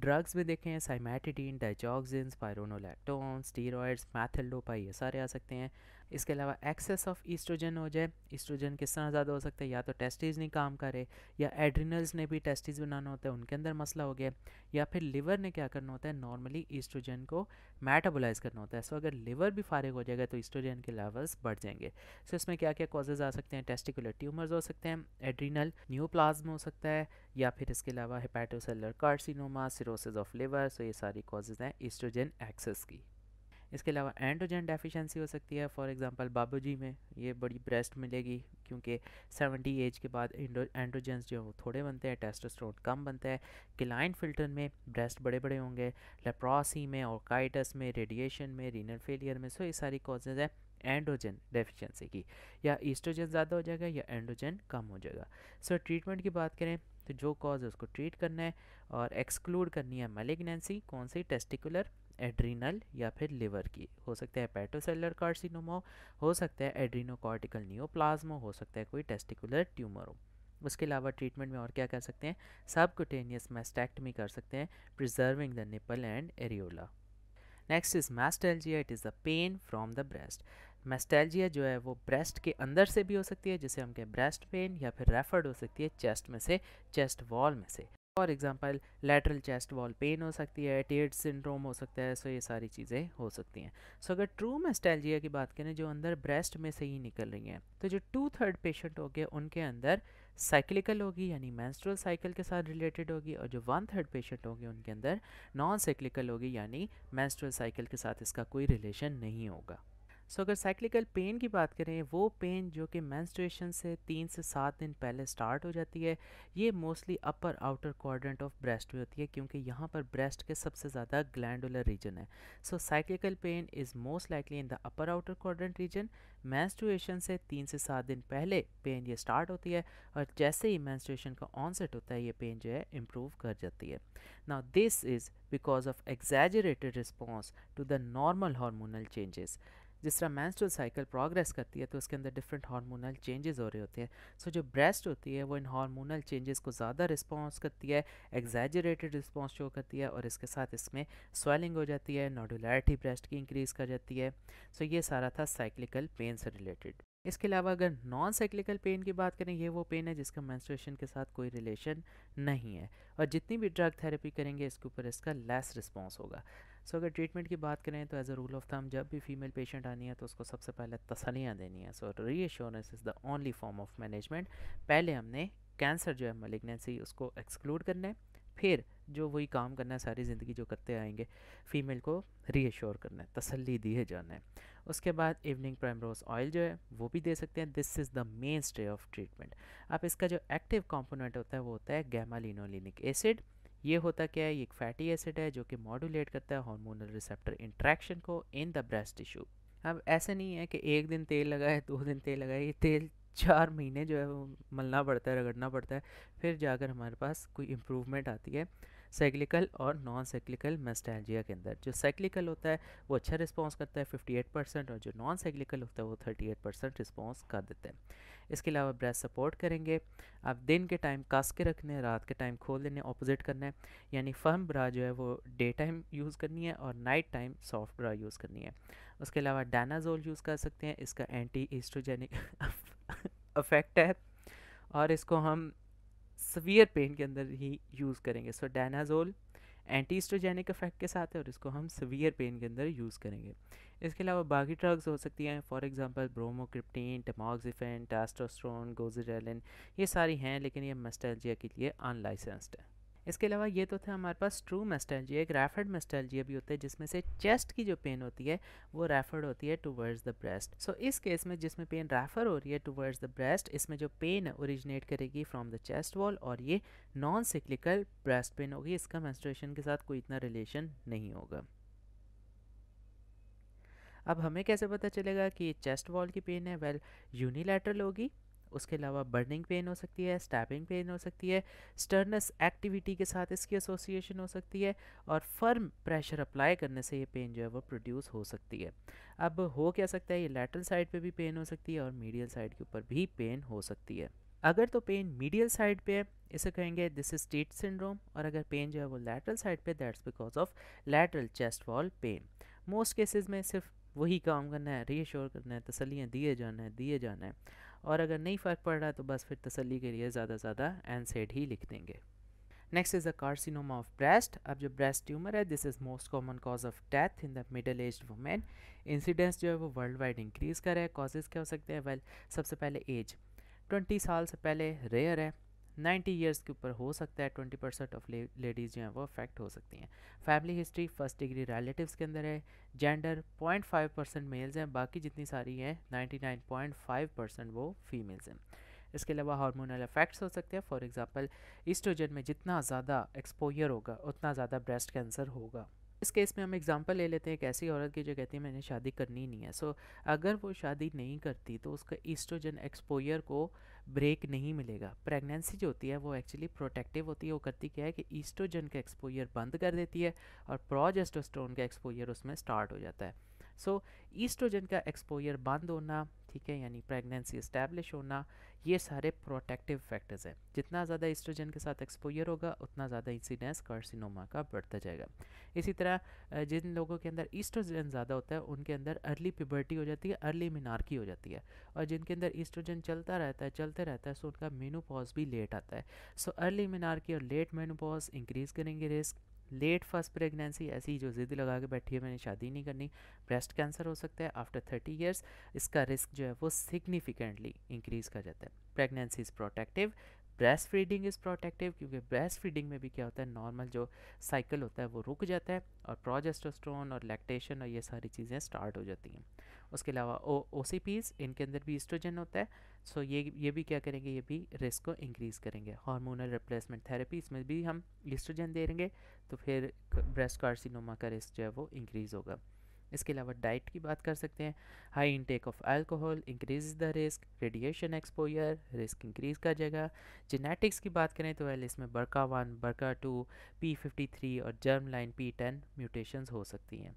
ड्रग्स भी देखें साइमेटिडीन डाइजॉक्सिन पायरोनोलैक्टोन स्टीरॉयड्स मैथलोपाई ये सारे आ सकते हैं इसके अलावा एक्सेस ऑफ ईस्ट्रोजन हो जाए ईस्ट्रोजन किस तरह ज़्यादा हो सकता है या तो टेस्टिस नहीं काम करे या एड्रिनल्स ने भी टेस्टिस बनाना होता है उनके अंदर मसला हो गया या फिर लिवर ने क्या करना होता है नॉर्मली ईस्ट्रोजन को मेटाबोलाइज करना होता है सो अगर लिवर भी फारिग हो जाएगा तो ईस्ट्रोजन के लेवल्स बढ़ जाएंगे सो इसमें क्या क्या कॉजेज आ सकते हैं टेस्टिकुलर ट्यूमर्स हो सकते हैं एड्रीनल न्यू हो सकता है या फिर इसके अलावा hepatocellular carcinoma cirrhosis of liver so ये सारी कॉजेज हैं ईस्ट्रोजन एक्सेस की इसके अलावा एंड्रोजन डेफिशिएंसी हो सकती है फॉर एग्जांपल बाबूजी में ये बड़ी ब्रेस्ट मिलेगी क्योंकि 70 एज के बाद एंड्रोजेंस जो वो थोड़े बनते हैं टेस्टोस्टेरोन कम बनता है क्लाइन फिल्टर में ब्रेस्ट बड़े बड़े होंगे लेप्रोसी में ऑर्काइटस में रेडिएशन में रीनल फेलियर में सो ये सारी कॉजेज़ हैं एंड्रोजन डेफिशिएंसी की या ईस्ट्रोजन ज़्यादा हो जाएगा या एंड्रोजन कम हो जाएगा सो so, ट्रीटमेंट की बात करें तो जो कॉज है उसको ट्रीट करना है और एक्सक्लूड करनी है मेलेगनेंसी कौन सी टेस्टिकुलर एड्रीनल या फिर लिवर की हो सकता है पैटोसेलर कार्सिनोमा हो सकता है एड्रीनोकॉर्टिकल नियोप्लाज्मा हो सकता है कोई टेस्टिकुलर ट्यूमर हो उसके अलावा ट्रीटमेंट में और क्या कर सकते हैं सबकुटेनियस मैस्टेक्टमी कर सकते हैं preserving the nipple and areola next is mastalgia it is the pain from the breast mastalgia जो है वो ब्रेस्ट के अंदर से भी हो सकती है जिसे हम कहें ब्रेस्ट पेन या फिर रेफर्ड हो सकती है चेस्ट में से चेस्ट वॉल में से for example lateral chest wall pain हो सकती है टेड सिंड्रोम हो सकता है सो ये सारी चीज़ें हो सकती हैं सो अगर ट्रू मेस्टैलजिया की बात करें जो अंदर ब्रेस्ट में से ही निकल रही हैं तो जो टू थर्ड पेशेंट हो गए उनके अंदर साइक्लिकल होगी यानी मैंस्ट्रल साइकिल के साथ रिलेटेड होगी और जो वन थर्ड पेशेंट होंगे उनके अंदर नॉन साइक्लिकल होगी यानी मैंस्ट्रल साइकिल के साथ इसका कोई रिलेशन नहीं होगा सो अगर साइक्लिकल पेन की बात करें वो पेन जो कि मैंस्ट्रेशन से तीन से सात दिन पहले स्टार्ट हो जाती है ये mostly upper outer quadrant of breast में होती है क्योंकि यहाँ पर ब्रेस्ट के सबसे ज़्यादा ग्लैंडुलर रीजन है so cyclical pain is most likely in the upper outer quadrant region menstruation से तीन से सात दिन पहले पेन ये स्टार्ट होती है और जैसे ही मैंस्ट्रुएशन का ऑनसेट होता है ये पेन जो है इम्प्रूव कर जाती है now this is because of exaggerated response to the normal hormonal changes जिस तरह मैंस्ट्रल साइकिल प्रोग्रेस करती है तो उसके अंदर डिफरेंट हार्मोनल चेंजेस हो रहे होते हैं सो so, जो ब्रेस्ट होती है वो इन हार्मोनल चेंजेस को ज़्यादा रिस्पॉन्स करती है एग्जैजरेटेड रिस्पॉन्स शो करती है और इसके साथ इसमें स्वेलिंग हो जाती है नोडुलरिटी ब्रेस्ट की इंक्रीज़ कर जाती है सो so, ये सारा था साइक्लिकल पेन से रिलेटेड इसके अलावा अगर नॉन साइक्लिकल पेन की बात करें ये वो पेन है जिसका मेंस्ट्रुएशन के साथ कोई रिलेशन नहीं है और जितनी भी ड्रग थेरेपी करेंगे इसके ऊपर इसका लेस रिस्पॉन्स होगा सो अगर ट्रीटमेंट की बात करें तो as a rule of thumb जब भी फीमेल पेशेंट आनी है तो उसको सबसे पहले तसलियाँ देनी है so reassurance is the only form of management पहले हमने कैंसर जो है मलिग्नेंसी उसको एक्सक्लूड करना है फिर जो वही काम करना है सारी ज़िंदगी जो करते आएंगे फीमेल को रीअश्योर करना है तसल्ली दिए जाना है उसके बाद इवनिंग प्राइमरोज ऑयल जो है वो भी दे सकते हैं this is the mainstay of treatment अब इसका जो एक्टिव कॉम्पोनेंट होता है वो होता है गैमालिनोलिनिक एसिड ये होता क्या है एक फैटी एसिड है जो कि मॉड्यूलेट करता है हार्मोनल रिसेप्टर इंट्रैक्शन को इन द ब्रेस्ट टिश्यू अब ऐसे नहीं है कि एक दिन तेल लगाए दो दिन तेल लगाए ये तेल चार महीने जो है वो मलना पड़ता है रगड़ना पड़ता है फिर जाकर हमारे पास कोई इम्प्रूवमेंट आती है साइक्लिकल और नॉन साइक्लिकल मेस्टैल्जिया के अंदर जो साइक्लिकल होता है वो अच्छा रिस्पॉन्स करता है 58 परसेंट और जो नॉन साइक्लिकल होता है वो 38 परसेंट रिस्पॉन्स कर देता है इसके अलावा ब्रेस्ट सपोर्ट करेंगे आप दिन के टाइम कस के रखने हैं रात के टाइम खोल देने ऑपोजिट करना है यानी फर्म ब्रा जो है वो डे टाइम यूज़ करनी है और night time soft bra use करनी है उसके अलावा डानाजोल यूज़ कर सकते हैं इसका एंटी ईस्ट्रोजेनिक अफेक्ट है और इसको हम सवियर पेन के अंदर ही यूज़ करेंगे so danazol anti oestrogenic effect के साथ है और इसको हम सवियर पेन के अंदर यूज़ करेंगे इसके अलावा बाकी ड्रग्स हो सकती हैं for example bromocriptine tamoxifen testosterone goserelin ये सारी हैं लेकिन ये मेस्टेलजिया के लिए अनलाइसेंस्ड है इसके अलावा ये तो था हमारे पास ट्रू मेस्टेलजिया एक रेफर्ड मेस्टेलजिया भी होता है जिसमें से चेस्ट की जो पेन होती है वो रेफर्ड होती है टूवर्ड्स द ब्रेस्ट सो इस केस में जिसमें पेन रेफर हो रही है टूवर्ड्स द ब्रेस्ट इसमें जो पेन ओरिजिनेट करेगी फ्रॉम द चेस्ट वॉल और ये नॉन सिक्लिकल ब्रेस्ट पेन होगी इसका मेस्ट्रेशन के साथ कोई इतना रिलेशन नहीं होगा अब हमें कैसे पता चलेगा कि चेस्ट वॉल की पेन है वेल यूनिलैटरल होगी उसके अलावा बर्निंग पेन हो सकती है स्टैपिंग पेन हो सकती है स्टर्नस एक्टिविटी के साथ इसकी एसोसिएशन हो सकती है और फर्म प्रेशर अप्लाई करने से ये पेन जो है वो प्रोड्यूस हो सकती है अब हो क्या सकता है ये लेटरल साइड पे भी पेन हो सकती है और मीडियल साइड के ऊपर भी पेन हो सकती है अगर तो पेन मीडियल साइड पे है इसे कहेंगे दिस इज स्टेट सिंड्रोम और अगर पेन जो है वो लैटरल साइड पे that's because of lateral chest wall pain most cases में सिर्फ वही काम करना है रीअश्योर करना है तसलियाँ दिए जाना है दिए जाना है और अगर नहीं फ़र्क पड़ रहा तो बस फिर तसली के लिए ज़्यादा से ज़्यादा एनसेड ही लिख देंगे next is a carcinoma of breast अब जो ब्रेस्ट ट्यूमर है this is most common cause of death in the middle age women incidence जो है वो वर्ल्ड वाइड इंक्रीज़ करे कॉजेज़ क्या हो सकते हैं वेल well, सबसे पहले एज 20 साल से पहले रेयर है नाइन्टी ईयर्स के ऊपर हो सकता है ट्वेंटी परसेंट ऑफ लेडीज़ जो हैं वो अफेक्ट हो सकती हैं family history first degree relatives के अंदर है gender point five percent males हैं बाकी जितनी सारी हैं ninety nine point five percent वो फीमेल्स हैं इसके अलावा हार्मोनल इफेक्ट्स हो सकते हैं फॉर एग्जांपल ईस्ट्रोजन में जितना ज़्यादा एक्सपोजर होगा उतना ज़्यादा ब्रेस्ट कैंसर होगा इस केस में हम एग्जांपल ले लेते हैं एक ऐसी औरत की जो कहती है मैंने शादी करनी नहीं है सो so, अगर वो शादी नहीं करती तो उसका ईस्ट्रोजन एक्सपोजर को ब्रेक नहीं मिलेगा प्रेगनेंसी जो होती है वो एक्चुअली प्रोटेक्टिव होती है वो करती क्या है कि ईस्ट्रोजन का एक्सपोजर बंद कर देती है और प्रोजेस्टोस्टोन का एक्सपोजर उसमें स्टार्ट हो जाता है सो so, ईस्ट्रोजन का एक्सपोजर बंद होना ठीक है यानी प्रेगनेंसी इस्टेब्लिश होना ये सारे प्रोटेक्टिव फैक्टर्स हैं जितना ज़्यादा इस्ट्रोजन के साथ एक्सपोजर होगा उतना ज़्यादा इंसिडेंस कार्सिनोमा का बढ़ता जाएगा इसी तरह जिन लोगों के अंदर ईस्ट्रोजन ज़्यादा होता है उनके अंदर अर्ली प्यबर्टी हो जाती है अर्ली मिनार्की हो जाती है और जिनके अंदर ईस्ट्रोजन चलता रहता है चलते रहता है सो उनका मेनूपॉज भी लेट आता है सो अर्ली मिनार्की और लेट मेनूपॉज इंक्रीज़ करेंगे रिस्क लेट फर्स्ट प्रेगनेंसी ऐसी जो ज़िद लगा के बैठी है मैंने शादी नहीं करनी ब्रेस्ट कैंसर हो सकता है आफ्टर थर्टी ईयर्स इसका रिस्क जो है वो सिग्निफिकेंटली इंक्रीज़ कर जाता है pregnancy is protective breastfeeding is protective क्योंकि ब्रेस्ट फीडिंग में भी क्या होता है नॉर्मल जो साइकिल होता है वो रुक जाता है और प्रोजेस्टोस्टोन और लैक्टेशन और ये सारी चीज़ें स्टार्ट हो जाती हैं उसके अलावा ओ ओ इनके अंदर भी ईस्ट्रोजन होता है सो ये ये भी क्या करेंगे ये भी रिस्क को इंक्रीज़ करेंगे हार्मोनल रिप्लेसमेंट थेरेपी इसमें भी हम ईस्ट्रोजन दे देंगे तो फिर ब्रेस्ट कार्सिनोमा का रिस्क जो है वो इंक्रीज़ होगा इसके अलावा डाइट की बात कर सकते हैं high intake of alcohol increase the risk radiation exposure risk increase कर जाएगा जेनेटिक्स की बात करें तो वेल इसमें BRCA one BRCA two p fifty three और germline p ten mutation हो सकती हैं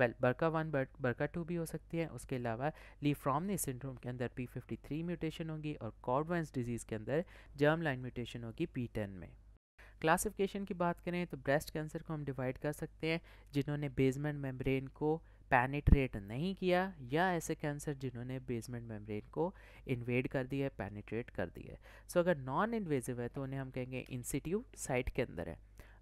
वेल बरका बर्का वन बर्का टू भी हो सकती है उसके अलावा ली फ्रामनी सिंड्रोम के अंदर पी फिफ्टी थ्री म्यूटेशन होगी और कॉर्डवेंस डिजीज़ के अंदर जर्म लाइन म्यूटेशन होगी पी टेन में क्लासिफिकेशन की बात करें तो ब्रेस्ट कैंसर को हम डिवाइड कर सकते हैं जिन्होंने बेसमेंट मेम्ब्रेन को पैनिट्रेट नहीं किया या ऐसे कैंसर जिन्होंने बेसमेंट मेम्ब्रेन को इन्वेड कर दिया है पैनिट्रेट कर दिया है सो अगर नॉन इन्वेजिव है तो उन्हें हम कहेंगे इंसिट्यू साइट के अंदर है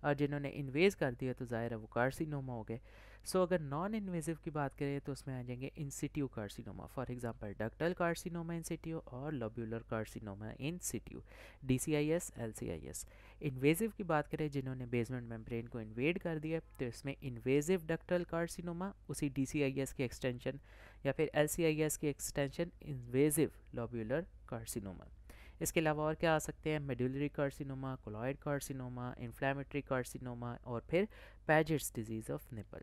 और जिन्होंने इन्वेज कर दिया तो ज़ाहिर है वो कार्सिनोमा हो गए सो so, अगर नॉन इन्वेजिव की बात करें तो उसमें आ जाएंगे in situ carcinoma for example ductal carcinoma in situ और lobular carcinoma in situ D C I S L C I S invasive की बात करें जिन्होंने बेसमेंट मेम्ब्रेन को इन्वेड कर दिया तो इसमें इन्वेजिव डक्टल कार्सिनोमा उसी डी सी आई एस की एक्सटेंशन या फिर एल सी आई एस की एक्सटेंशन इन्वेजिव लोब्यूलर कार्सिनोमा इसके अलावा और क्या आ सकते हैं medullary carcinoma colloid carcinoma inflammatory carcinoma और फिर Paget's disease of nipple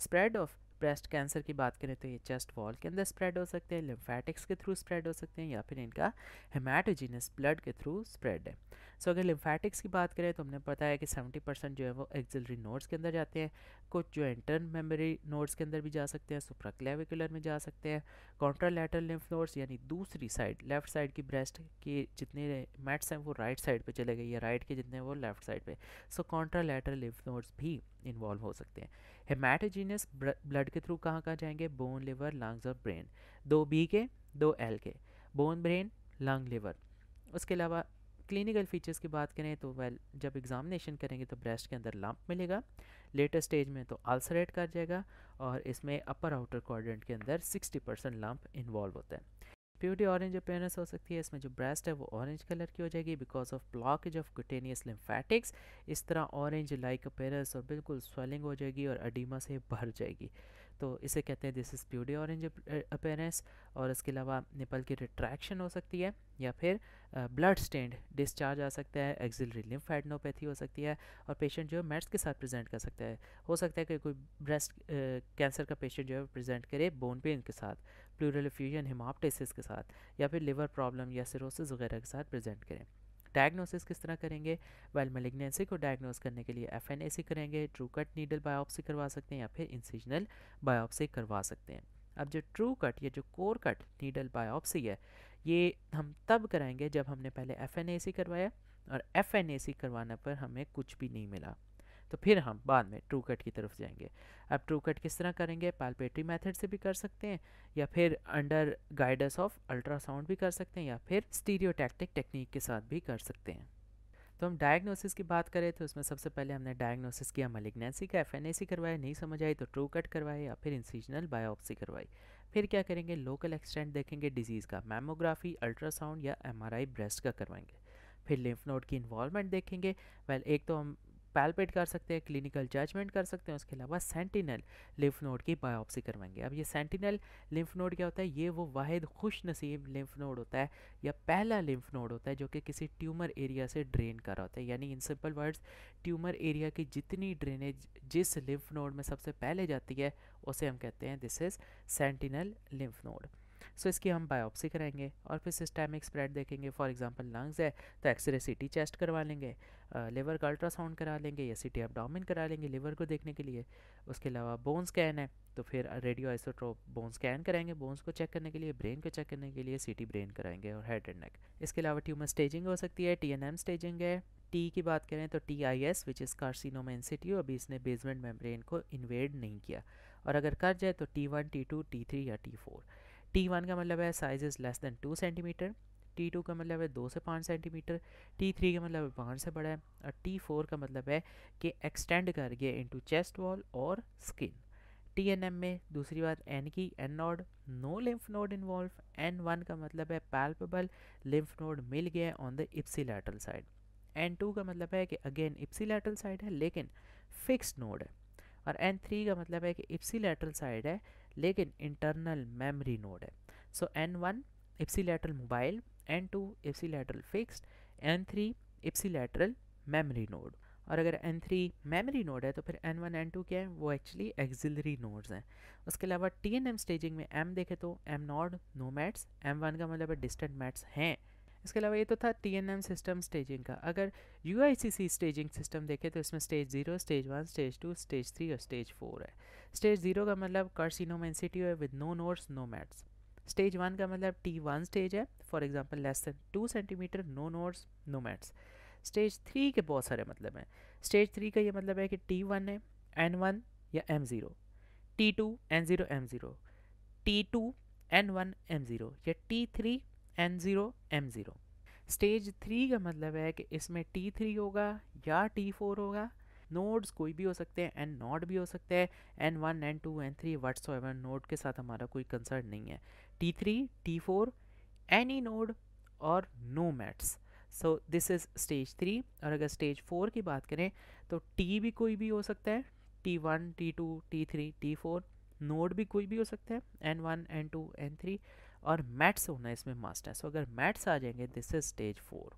spread of breast cancer की बात करें तो ये चेस्ट वॉल के अंदर स्प्रेड हो सकते हैं लिम्फेटिक्स के थ्रू स्प्रेड हो सकते हैं या फिर इनका हेमाटोजीनस ब्लड के थ्रू स्प्रेड है सो so, अगर लिम्फेटिक्स की बात करें तो हमने पता है कि 70 परसेंट जो है वो एक्जिलरी नोड्स के अंदर जाते हैं कुछ जो इंटर मेमोरी नोड्स के अंदर भी जा सकते हैं सुप्राक्लेविकुलर में जा सकते हैं कॉन्ट्रालेटरल लिम्फ नोड्स यानी दूसरी साइड लेफ्ट साइड की ब्रेस्ट के जितने मेट्स हैं वो राइट साइड पर चले गए या राइट के जितने वो लेफ्ट साइड पर सो कॉन्ट्रालेटरल लिम्फ नोड्स भी इन्वॉल्व हो सकते हैं हेमाटोजीनियस ब्लड के थ्रू कहाँ कहाँ जाएंगे बोन लिवर लंग्स और ब्रेन दो बी के दो एल के बोन ब्रेन लंग लिवर उसके अलावा क्लिनिकल फीचर्स की बात करें तो वेल जब एग्जामिनेशन करेंगे तो ब्रेस्ट के अंदर लंप मिलेगा लेटर स्टेज में तो अल्सरेट कर जाएगा और इसमें अपर आउटर कॉर्डेंट के अंदर 60 परसेंट लंप इन्वॉल्व होता है प्योरिटी ऑरेंज अपेयरेंस हो सकती है इसमें जो ब्रेस्ट है वो ऑरेंज कलर की हो जाएगी because of blockage of cutaneous lymphatics इस तरह ऑरेंज लाइक अपेयरेंस और बिल्कुल स्वेलिंग हो जाएगी और अडीमा से भर जाएगी तो इसे कहते हैं this is peau d'orange appearance और इसके अलावा निपल की रिट्रैक्शन हो सकती है या फिर ब्लड स्टेंड डिस्चार्ज आ सकता है एक्सिलरी लिम्फेडनोपैथी हो सकती है और पेशेंट जो है मेट्स के साथ प्रेजेंट कर सकता है हो सकता है कि कोई ब्रेस्ट कैंसर का पेशेंट जो है प्रेजेंट करे बोन पेन के साथ प्लूरल फ्यूजन हिमापटेसिस के साथ या फिर लिवर प्रॉब्लम या सिरोसिस वगैरह के साथ प्रेजेंट करें डायग्नोसिस किस तरह करेंगे वेल मेलिग्नेंसी को डायग्नोस करने के लिए एफ करेंगे ट्रू कट नीडल बायोप्सी करवा सकते हैं या फिर इंसिजनल बायोप्सी करवा सकते हैं अब जो ट्रू कट या जो कोर कट नीडल बायोप्सी है ये हम तब कराएंगे जब हमने पहले एफ करवाया और एफ करवाने पर हमें कुछ भी नहीं मिला तो फिर हम बाद में ट्रू कट की तरफ जाएंगे अब ट्रू कट किस तरह करेंगे पालपेटरी मेथड से भी कर सकते हैं या फिर अंडर गाइडेंस ऑफ अल्ट्रासाउंड भी कर सकते हैं या फिर स्टीरियोटैक्टिक टेक्निक के साथ भी कर सकते हैं तो हम डायग्नोसिस की बात करें तो उसमें सबसे पहले हमने डायग्नोसिस किया मलिग्नेंसी का एफ करवाया नहीं समझ आई तो ट्रू कट करवाया या फिर इंसीजनल बायोप्सी करवाई फिर क्या करेंगे लोकल एक्सटेंट देखेंगे डिजीज़ का मैमोग्राफी अल्ट्रासाउंड या एमआरआई ब्रेस्ट का करवाएंगे फिर लिम्फ नोड की इन्वॉल्वमेंट देखेंगे वेल एक तो हम पैलपेट कर सकते हैं क्लिनिकल जजमेंट कर सकते हैं उसके अलावा सेंटिनल लिम्फ नोड की बायोप्सी करवाएंगे अब ये सेंटिनल लिम्फ नोड क्या होता है ये वो वाहिद खुश नसीब लिम्फ नोड होता है या पहला लिम्फ नोड होता है जो कि किसी ट्यूमर एरिया से ड्रेन कर रहा होता है यानी in simple words tumour area की जितनी ड्रेनेज जिस लिम्फ नोड में सबसे पहले जाती है उसे हम कहते हैं this is sentinel lymph node so इसकी हम बायोप्सी कराएंगे और फिर सिस्टेमिक स्प्रेड देखेंगे फॉर एग्जांपल लंग्स है तो एक्सरे सिटी चेस्ट करवा लेंगे लिवर का अल्ट्रासाउंड करा लेंगे या सिटी अपडामिन करा लेंगे लिवर को देखने के लिए उसके अलावा बोन स्कैन है तो फिर रेडियो आइसोट्रोप बोन स्कैन कराएंगे बोन्स को चेक करने के लिए ब्रेन को चेक करने के लिए सीटी ब्रेन कराएंगे और हेड एंड नेक इसके अलावा ट्यूमर स्टेजिंग हो सकती है टीएनएम स्टेजिंग है टी की बात करें तो T I S which is carcinoma in situ अभी इसने बेसमेंट मेम्ब्रेन को इन्वेड नहीं किया और अगर कर जाए तो T one T two T three या टी फोर टी वन का मतलब है size is less than two centimetre T two का मतलब है दो से पाँच सेंटीमीटर टी थ्री का मतलब है पाँच से बड़ा है और टी फोर का मतलब है कि एक्सटेंड कर करके इनटू चेस्ट वॉल और स्किन टी एन एम में दूसरी बात एन की N naught no lymph node involve N one का मतलब है पैल्पेबल लिम्फ नोड मिल गया on the ipsilateral side N two का मतलब है कि अगेन इप्सीलैटरल साइड है लेकिन फिक्स नोड है और एन थ्री का मतलब है कि इप्सीलैटरल साइड है लेकिन इंटरनल मेमोरी नोड है so N one lateral mobile N two lateral fixed N three lateral mammary node और अगर एन थ्री मेमोरी नोड है तो फिर एन वन एन टू क्या है वो एक्चुअली एक्जिलरी नोड्स हैं उसके अलावा टी एन एम स्टेजिंग में एम देखे तो M naught no mets M one का मतलब डिस्टेंट मैट्स हैं इसके अलावा ये तो था टी सिस्टम स्टेजिंग का अगर यू स्टेजिंग सिस्टम देखें तो इसमें stage zero stage one stage two stage three और स्टेज फोर है स्टेज जीरो का मतलब कार्सिनोमेंसिटी है with no nodes no mets stage one का मतलब टी वन स्टेज है for example less than two centimetre no nodes no mets stage three के बहुत सारे मतलब हैं स्टेज थ्री का ये मतलब है कि टी वन है एन वन या M zero T two N zero M zero T two N one M zero या T three N zero M zero stage three का मतलब है कि इसमें टी थ्री होगा या टी फोर होगा नोड्स कोई भी हो सकते हैं एन नॉट भी हो सकते हैं N one N two N three whatsoever node के साथ हमारा कोई कंसर्न नहीं है T three T four any node और no mets so this is stage three और अगर स्टेज फोर की बात करें तो टी भी कोई भी हो सकता है T one T two T three T four node भी कोई भी हो सकता है N one N two N three और मैट्स होना इसमें मस्ट है सो अगर मैट्स आ जाएंगे दिस इज स्टेज फोर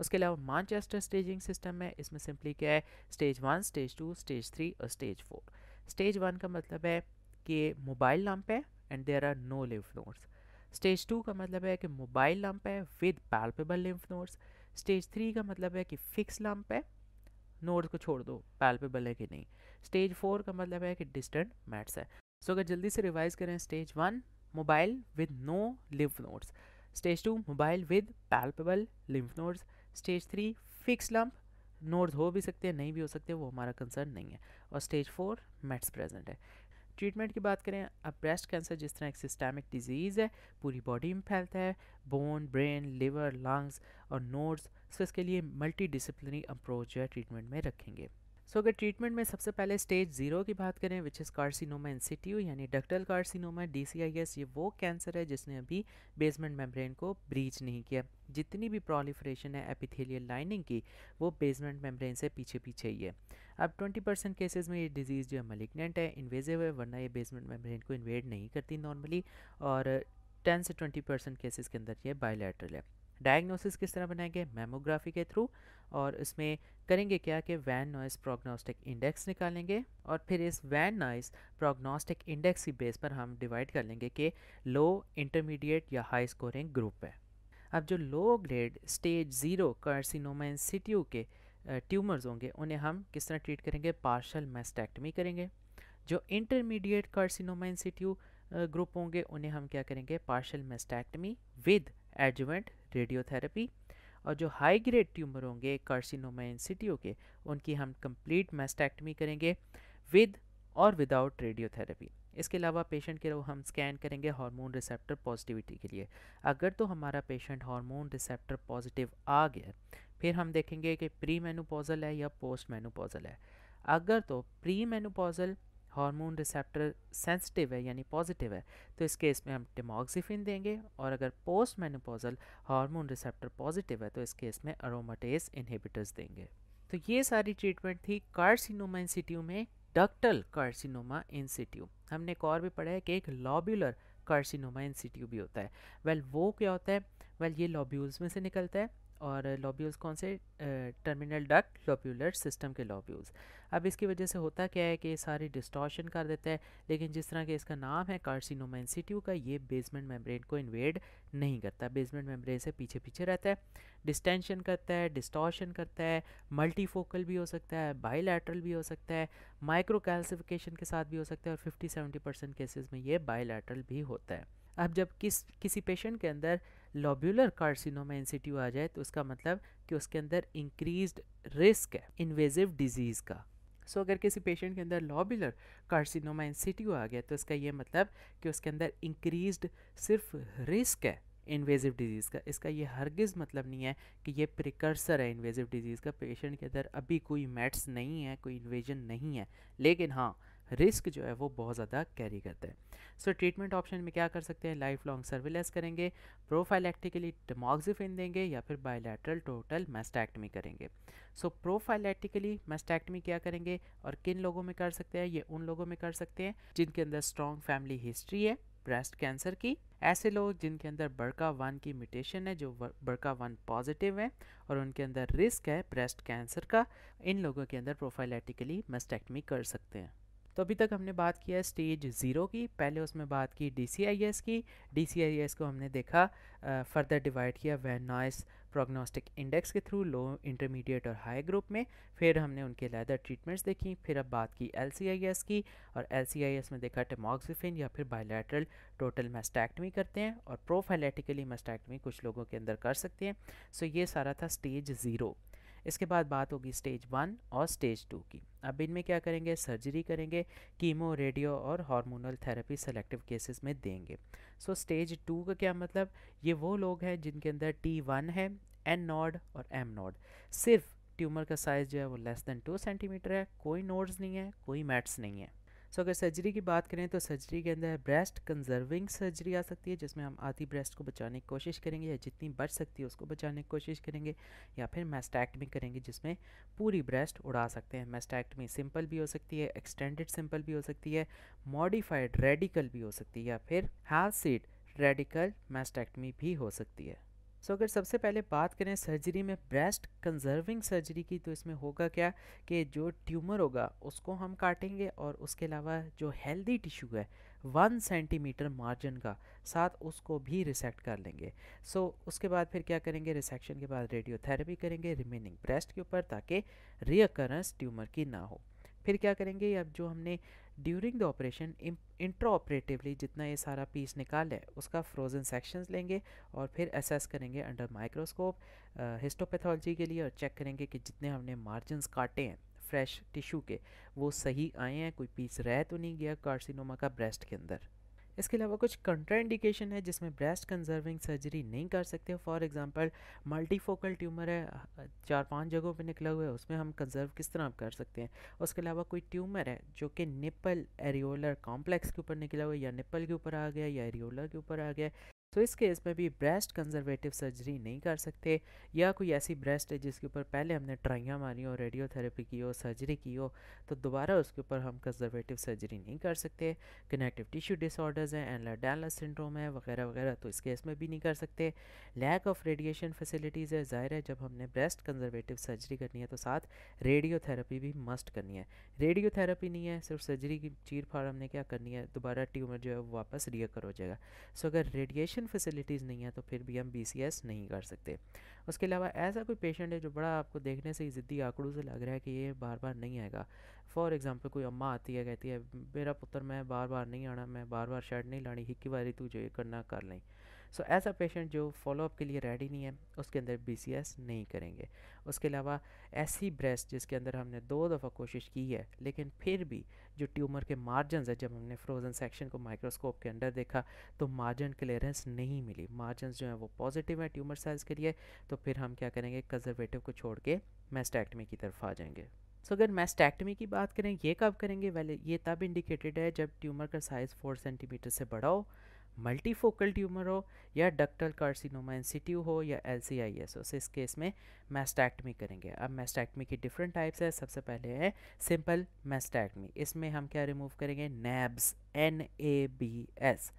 उसके अलावा मानचेस्टर स्टेजिंग सिस्टम है इसमें सिंपली क्या है stage one stage two stage three और स्टेज फोर स्टेज वन का मतलब है कि मोबाइल लंप है and there are no lymph nodes stage two का मतलब है कि मोबाइल लंप है with palpable lymph nodes stage three का मतलब है कि फिक्स लंप है नोड्स को छोड़ दो पैल्पेबल है कि नहीं स्टेज फोर का मतलब है कि डिस्टेंट मैट्स है सो so, अगर जल्दी से रिवाइज करें stage one mobile with no lymph nodes stage two mobile with palpable lymph nodes stage three fix lump nodes हो भी सकते हैं नहीं भी हो सकते वो हमारा कंसर्न नहीं है और स्टेज फोर मेट्स प्रेजेंट है ट्रीटमेंट की बात करें अब ब्रेस्ट कैंसर जिस तरह एक सिस्टेमिक डिजीज़ है पूरी बॉडी में फैलता है बोन ब्रेन लिवर लंग्स और नोड्स सो इसके लिए मल्टी डिसिप्लिनरी अप्रोच जो है ट्रीटमेंट में रखेंगे सो अगर ट्रीटमेंट में सबसे पहले स्टेज जीरो की बात करें विच इज़ कार्सिनोमा सिटी यानी डक्टल कार्सिनोमा डी ये वो कैंसर है जिसने अभी बेसमेंट मेम्ब्रेन को ब्रीच नहीं किया जितनी भी प्रोलीफ्रेशन है एपिथेलियल लाइनिंग की वो बेसमेंट मेम्ब्रेन से पीछे पीछे ही है अब 20 परसेंट केसेज में ये डिजीज़ जो है मलिग्नेंट है इन्वेजिव है वरना ये बेसमेंट मेम्ब्रेन को इन्वेड नहीं करती नॉर्मली और टेन से ट्वेंटी परसेंट केसेज के अंदर ये बायोलेटरल है डायग्नोसिस किस तरह बनाएंगे मेमोग्राफी के थ्रू और इसमें करेंगे क्या कि वैन नॉइस प्रोग्नोस्टिक इंडेक्स निकालेंगे और फिर इस वैन नॉइस प्रोग्नोस्टिक इंडेक्स की बेस पर हम डिवाइड कर लेंगे कि लो इंटरमीडिएट या हाई स्कोरिंग ग्रुप है अब जो low grade stage zero carcinoma situ के ट्यूमर्स होंगे उन्हें हम किस तरह ट्रीट करेंगे पार्शल मेस्टेक्टमी करेंगे जो इंटरमीडिएट कार्सिनोमा सिटी ग्रुप होंगे उन्हें हम क्या करेंगे partial mastectomy with adjuvant radiotherapy और जो हाई ग्रेड ट्यूमर होंगे कार्सिनोमा सिटी के उनकी हम कंप्लीट मेस्टेक्टमी करेंगे विद और विदाउट रेडियोथेरेपी इसके अलावा पेशेंट के हम स्कैन करेंगे हार्मोन रिसेप्टर पॉजिटिविटी के लिए अगर तो हमारा पेशेंट हार्मोन रिसेप्टर पॉजिटिव आ गया फिर हम देखेंगे कि प्री मेनोपोजल है या पोस्ट मेनोपोजल है अगर तो pre menopausal hormone receptor sensitive है यानी पॉजिटिव है तो इस केस में हम टिमोक्सिफिन देंगे और अगर post menopausal hormone receptor positive है तो इस केस में अरोमाटेस इनहिबिटर्स देंगे तो ये सारी ट्रीटमेंट थी कार्सिनोमा इंसिट्यू में डक्टल कार्सिनोमा इंसिट्यू हमने एक और भी पढ़ा है कि एक लॉब्यूलर कार्सिनोमा इंसिट्यू भी होता है वेल well, वो क्या होता है वेल well, ये लॉब्यूल्स में से निकलता है और लॉब्यूल्स कौन से टर्मिनल डक्ट लॉब्यूलर सिस्टम के लॉब्यूल्स अब इसकी वजह से होता क्या है कि ये सारी डिस्टॉर्शन कर देता है लेकिन जिस तरह के इसका नाम है कार्सिनोमा इंस्टीट्यू का ये बेसमेंट मेम्ब्रेन को इन्वेड नहीं करता बेसमेंट मेम्ब्रेन से पीछे पीछे रहता है डिस्टेंशन करता है डिस्टॉर्शन करता है मल्टीफोकल भी हो सकता है बाइलेटरल भी हो सकता है माइक्रो कैल्सिफिकेशन के साथ भी हो सकता है और फिफ्टी सेवेंटी परसेंट केसेज में ये बाइलैटरल भी होता है अब जब किस किसी पेशेंट के अंदर लॉब्यूलर कार्सिनोमा एनसीटीयू आ जाए तो उसका मतलब कि उसके अंदर इंक्रीज रिस्क है इन्वेजिव डिजीज़ का सो so, अगर किसी पेशेंट के अंदर लॉब्यूलर कार्सिनोमा एनसीटीयू आ गया तो इसका ये मतलब कि उसके अंदर इंक्रीज सिर्फ रिस्क है इन्वेजिव डिजीज़ का इसका ये हरगिज़ मतलब नहीं है कि ये प्रिकर्सर है इन्वेजिव डिजीज़ का पेशेंट के अंदर अभी कोई मेट्स नहीं है कोई इन्वेजन नहीं है लेकिन हाँ रिस्क जो है वो बहुत ज़्यादा कैरी करता है सो ट्रीटमेंट ऑप्शन में क्या कर सकते हैं लाइफ लॉन्ग सर्विलेंस करेंगे प्रोफाइलैक्टिकली डमोक्सिफिन देंगे या फिर बायोलेट्रल टोटल मैस्टैक्टमी करेंगे सो प्रोफाइलैक्टिकली मैस्टैक्टमी क्या करेंगे और किन लोगों में कर सकते हैं ये उन लोगों में कर सकते हैं जिनके अंदर स्ट्रॉन्ग फैमिली हिस्ट्री है ब्रेस्ट कैंसर की ऐसे लोग जिनके अंदर बड़का वन की म्यूटेशन है जो बड़का वन पॉजिटिव है और उनके अंदर रिस्क है ब्रेस्ट कैंसर का इन लोगों के अंदर प्रोफाइलैटिकली मस्टेक्टमी कर सकते हैं तो अभी तक हमने बात किया स्टेज ज़ीरो की पहले उसमें बात की डी की डी को हमने देखा फर्दर डिवाइड किया वह नॉइस प्रोग्नोस्टिक इंडेक्स के थ्रू लो इंटरमीडिएट और हाई ग्रुप में फिर हमने उनके लैदर ट्रीटमेंट्स देखी फिर अब बात की एल की और एल में देखा टेमोक्सिफिन या फिर बायोलेटरल टोटल मेस्टैक्टमी करते हैं और प्रोफाइलेटिकली मेस्टैक्टमी कुछ लोगों के अंदर कर सकते हैं सो ये सारा था स्टेज ज़ीरो इसके बाद बात होगी स्टेज वन और स्टेज टू की अब इनमें क्या करेंगे सर्जरी करेंगे कीमो रेडियो और हार्मोनल थेरेपी सेलेक्टिव केसेस में देंगे सो स्टेज टू का क्या मतलब ये वो लोग हैं जिनके अंदर टी वन है एन नोड और एम नोड सिर्फ ट्यूमर का साइज़ जो है वो लेस देन टू सेंटीमीटर है कोई नोड्स नहीं है कोई मैट्स नहीं है सो अगर सर्जरी की बात करें तो सर्जरी के अंदर ब्रेस्ट कंजर्विंग सर्जरी आ सकती है जिसमें हम आधी ब्रेस्ट को बचाने की कोशिश करेंगे या जितनी बच सकती है उसको बचाने की कोशिश करेंगे या फिर मेस्टैक्टमी करेंगे जिसमें पूरी ब्रेस्ट उड़ा सकते हैं मेस्टैक्टमी सिंपल भी हो सकती है एक्सटेंडेड सिंपल भी हो सकती है मॉडिफाइड रेडिकल भी हो सकती है या फिर हाफ सीट रेडिकल मैस्टैक्टमी भी हो सकती है सो अगर सबसे पहले बात करें सर्जरी में ब्रेस्ट कंजर्विंग सर्जरी की तो इसमें होगा क्या कि जो ट्यूमर होगा उसको हम काटेंगे और उसके अलावा जो हेल्दी टिश्यू है वन सेंटीमीटर मार्जिन का साथ उसको भी रिसेक्ट कर लेंगे सो so, उसके बाद फिर क्या करेंगे रिसेक्शन के बाद रेडियोथेरेपी करेंगे रिमेनिंग ब्रेस्ट के ऊपर ताकि रियकरेंस ट्यूमर की ना हो फिर क्या करेंगे अब जो हमने ड्यूरिंग द ऑपरेशन ऑपरेटिवली जितना ये सारा पीस निकाल है उसका फ्रोजन सेक्शंस लेंगे और फिर असेस करेंगे अंडर माइक्रोस्कोप हिस्टोपैथोलॉजी के लिए और चेक करेंगे कि जितने हमने मार्जिनस काटे हैं फ्रेश टिश्यू के वो सही आए हैं कोई पीस रह तो नहीं गया कार्सिनोमा का ब्रेस्ट के अंदर इसके अलावा कुछ कंट्राइंडिकेशन है जिसमें ब्रेस्ट कंजर्विंग सर्जरी नहीं कर सकते फॉर एग्ज़ाम्पल मल्टीफोकल ट्यूमर है चार पांच जगहों पे निकला हुआ है उसमें हम कंजर्व किस तरह कर सकते हैं उसके अलावा कोई ट्यूमर है जो कि निपल एरियोलर कॉम्प्लेक्स के ऊपर निकला हुआ है या निपल के ऊपर आ गया या एरियोलर के ऊपर आ गया तो इस केस में भी ब्रेस्ट कंजर्वेटिव सर्जरी नहीं कर सकते या कोई ऐसी ब्रेस्ट है जिसके ऊपर पहले हमने ट्राइयाँ मारी हो रेडियोथेरेपी की हो सर्जरी की हो तो दोबारा उसके ऊपर हम कंजर्वेटिव सर्जरी नहीं कर सकते कनेक्टिव टिश्यू डिसऑर्डर्स हैं एनलाडाला सिंड्रोम है वगैरह वगैरह तो इस केस में भी नहीं कर सकते लैक ऑफ रेडिएशन फैसिलिटीज़ है ज़ाहिर है जब हमने ब्रेस्ट कंजर्वेटिव सर्जरी करनी है तो साथ रेडियोथेरेपी भी मस्ट करनी है रेडियोथेरेपी नहीं है सिर्फ सर्जरी की चीर फाड़ हमने क्या करनी है दोबारा ट्यूमर जो है वो वापस रियकर हो जाएगा सो अगर रेडिएशन कलेक्शन फैसिलिटीज़ नहीं है तो फिर भी हम बी नहीं कर सकते उसके अलावा ऐसा कोई पेशेंट है जो बड़ा आपको देखने से ही ज़िद्दी आंकड़ों से लग रहा है कि ये बार बार नहीं आएगा फॉर एग्ज़ाम्पल कोई अम्मा आती है कहती है मेरा पुत्र मैं बार बार नहीं आना मैं बार बार शर्ट नहीं लानी हिक्की बारी तू जो ये करना कर लें सो so, ऐसा पेशेंट जो फॉलोअप के लिए रेडी नहीं है उसके अंदर बी नहीं करेंगे उसके अलावा ऐसी ब्रेस्ट जिसके अंदर हमने दो दफ़ा कोशिश की है लेकिन फिर भी जो ट्यूमर के मार्जन है जब हमने फ्रोजन सेक्शन को माइक्रोस्कोप के अंडर देखा तो मार्जन क्लियरेंस नहीं मिली मार्जन जो है वो पॉजिटिव है ट्यूमर साइज के लिए तो फिर हम क्या करेंगे कंजर्वेटिव को छोड़ के मेस्टैक्टमी की तरफ आ जाएंगे सो अगर मैस्टैक्टमी की बात करें ये कब करेंगे वैले ये तब इंडिकेटेड है जब ट्यूमर का साइज़ फोर सेंटीमीटर से बढ़ाओ मल्टीफोकल ट्यूमर हो या डक्टल कार्सिनोमा इंसिट्यू हो या एल सी आई एस हो सो इस केस में मैस्टैक्टमी करेंगे अब मैस्टैक्टमी की डिफरेंट टाइप्स है सबसे पहले है सिंपल मैस्टैक्टमी इसमें हम क्या रिमूव करेंगे NABS N A B S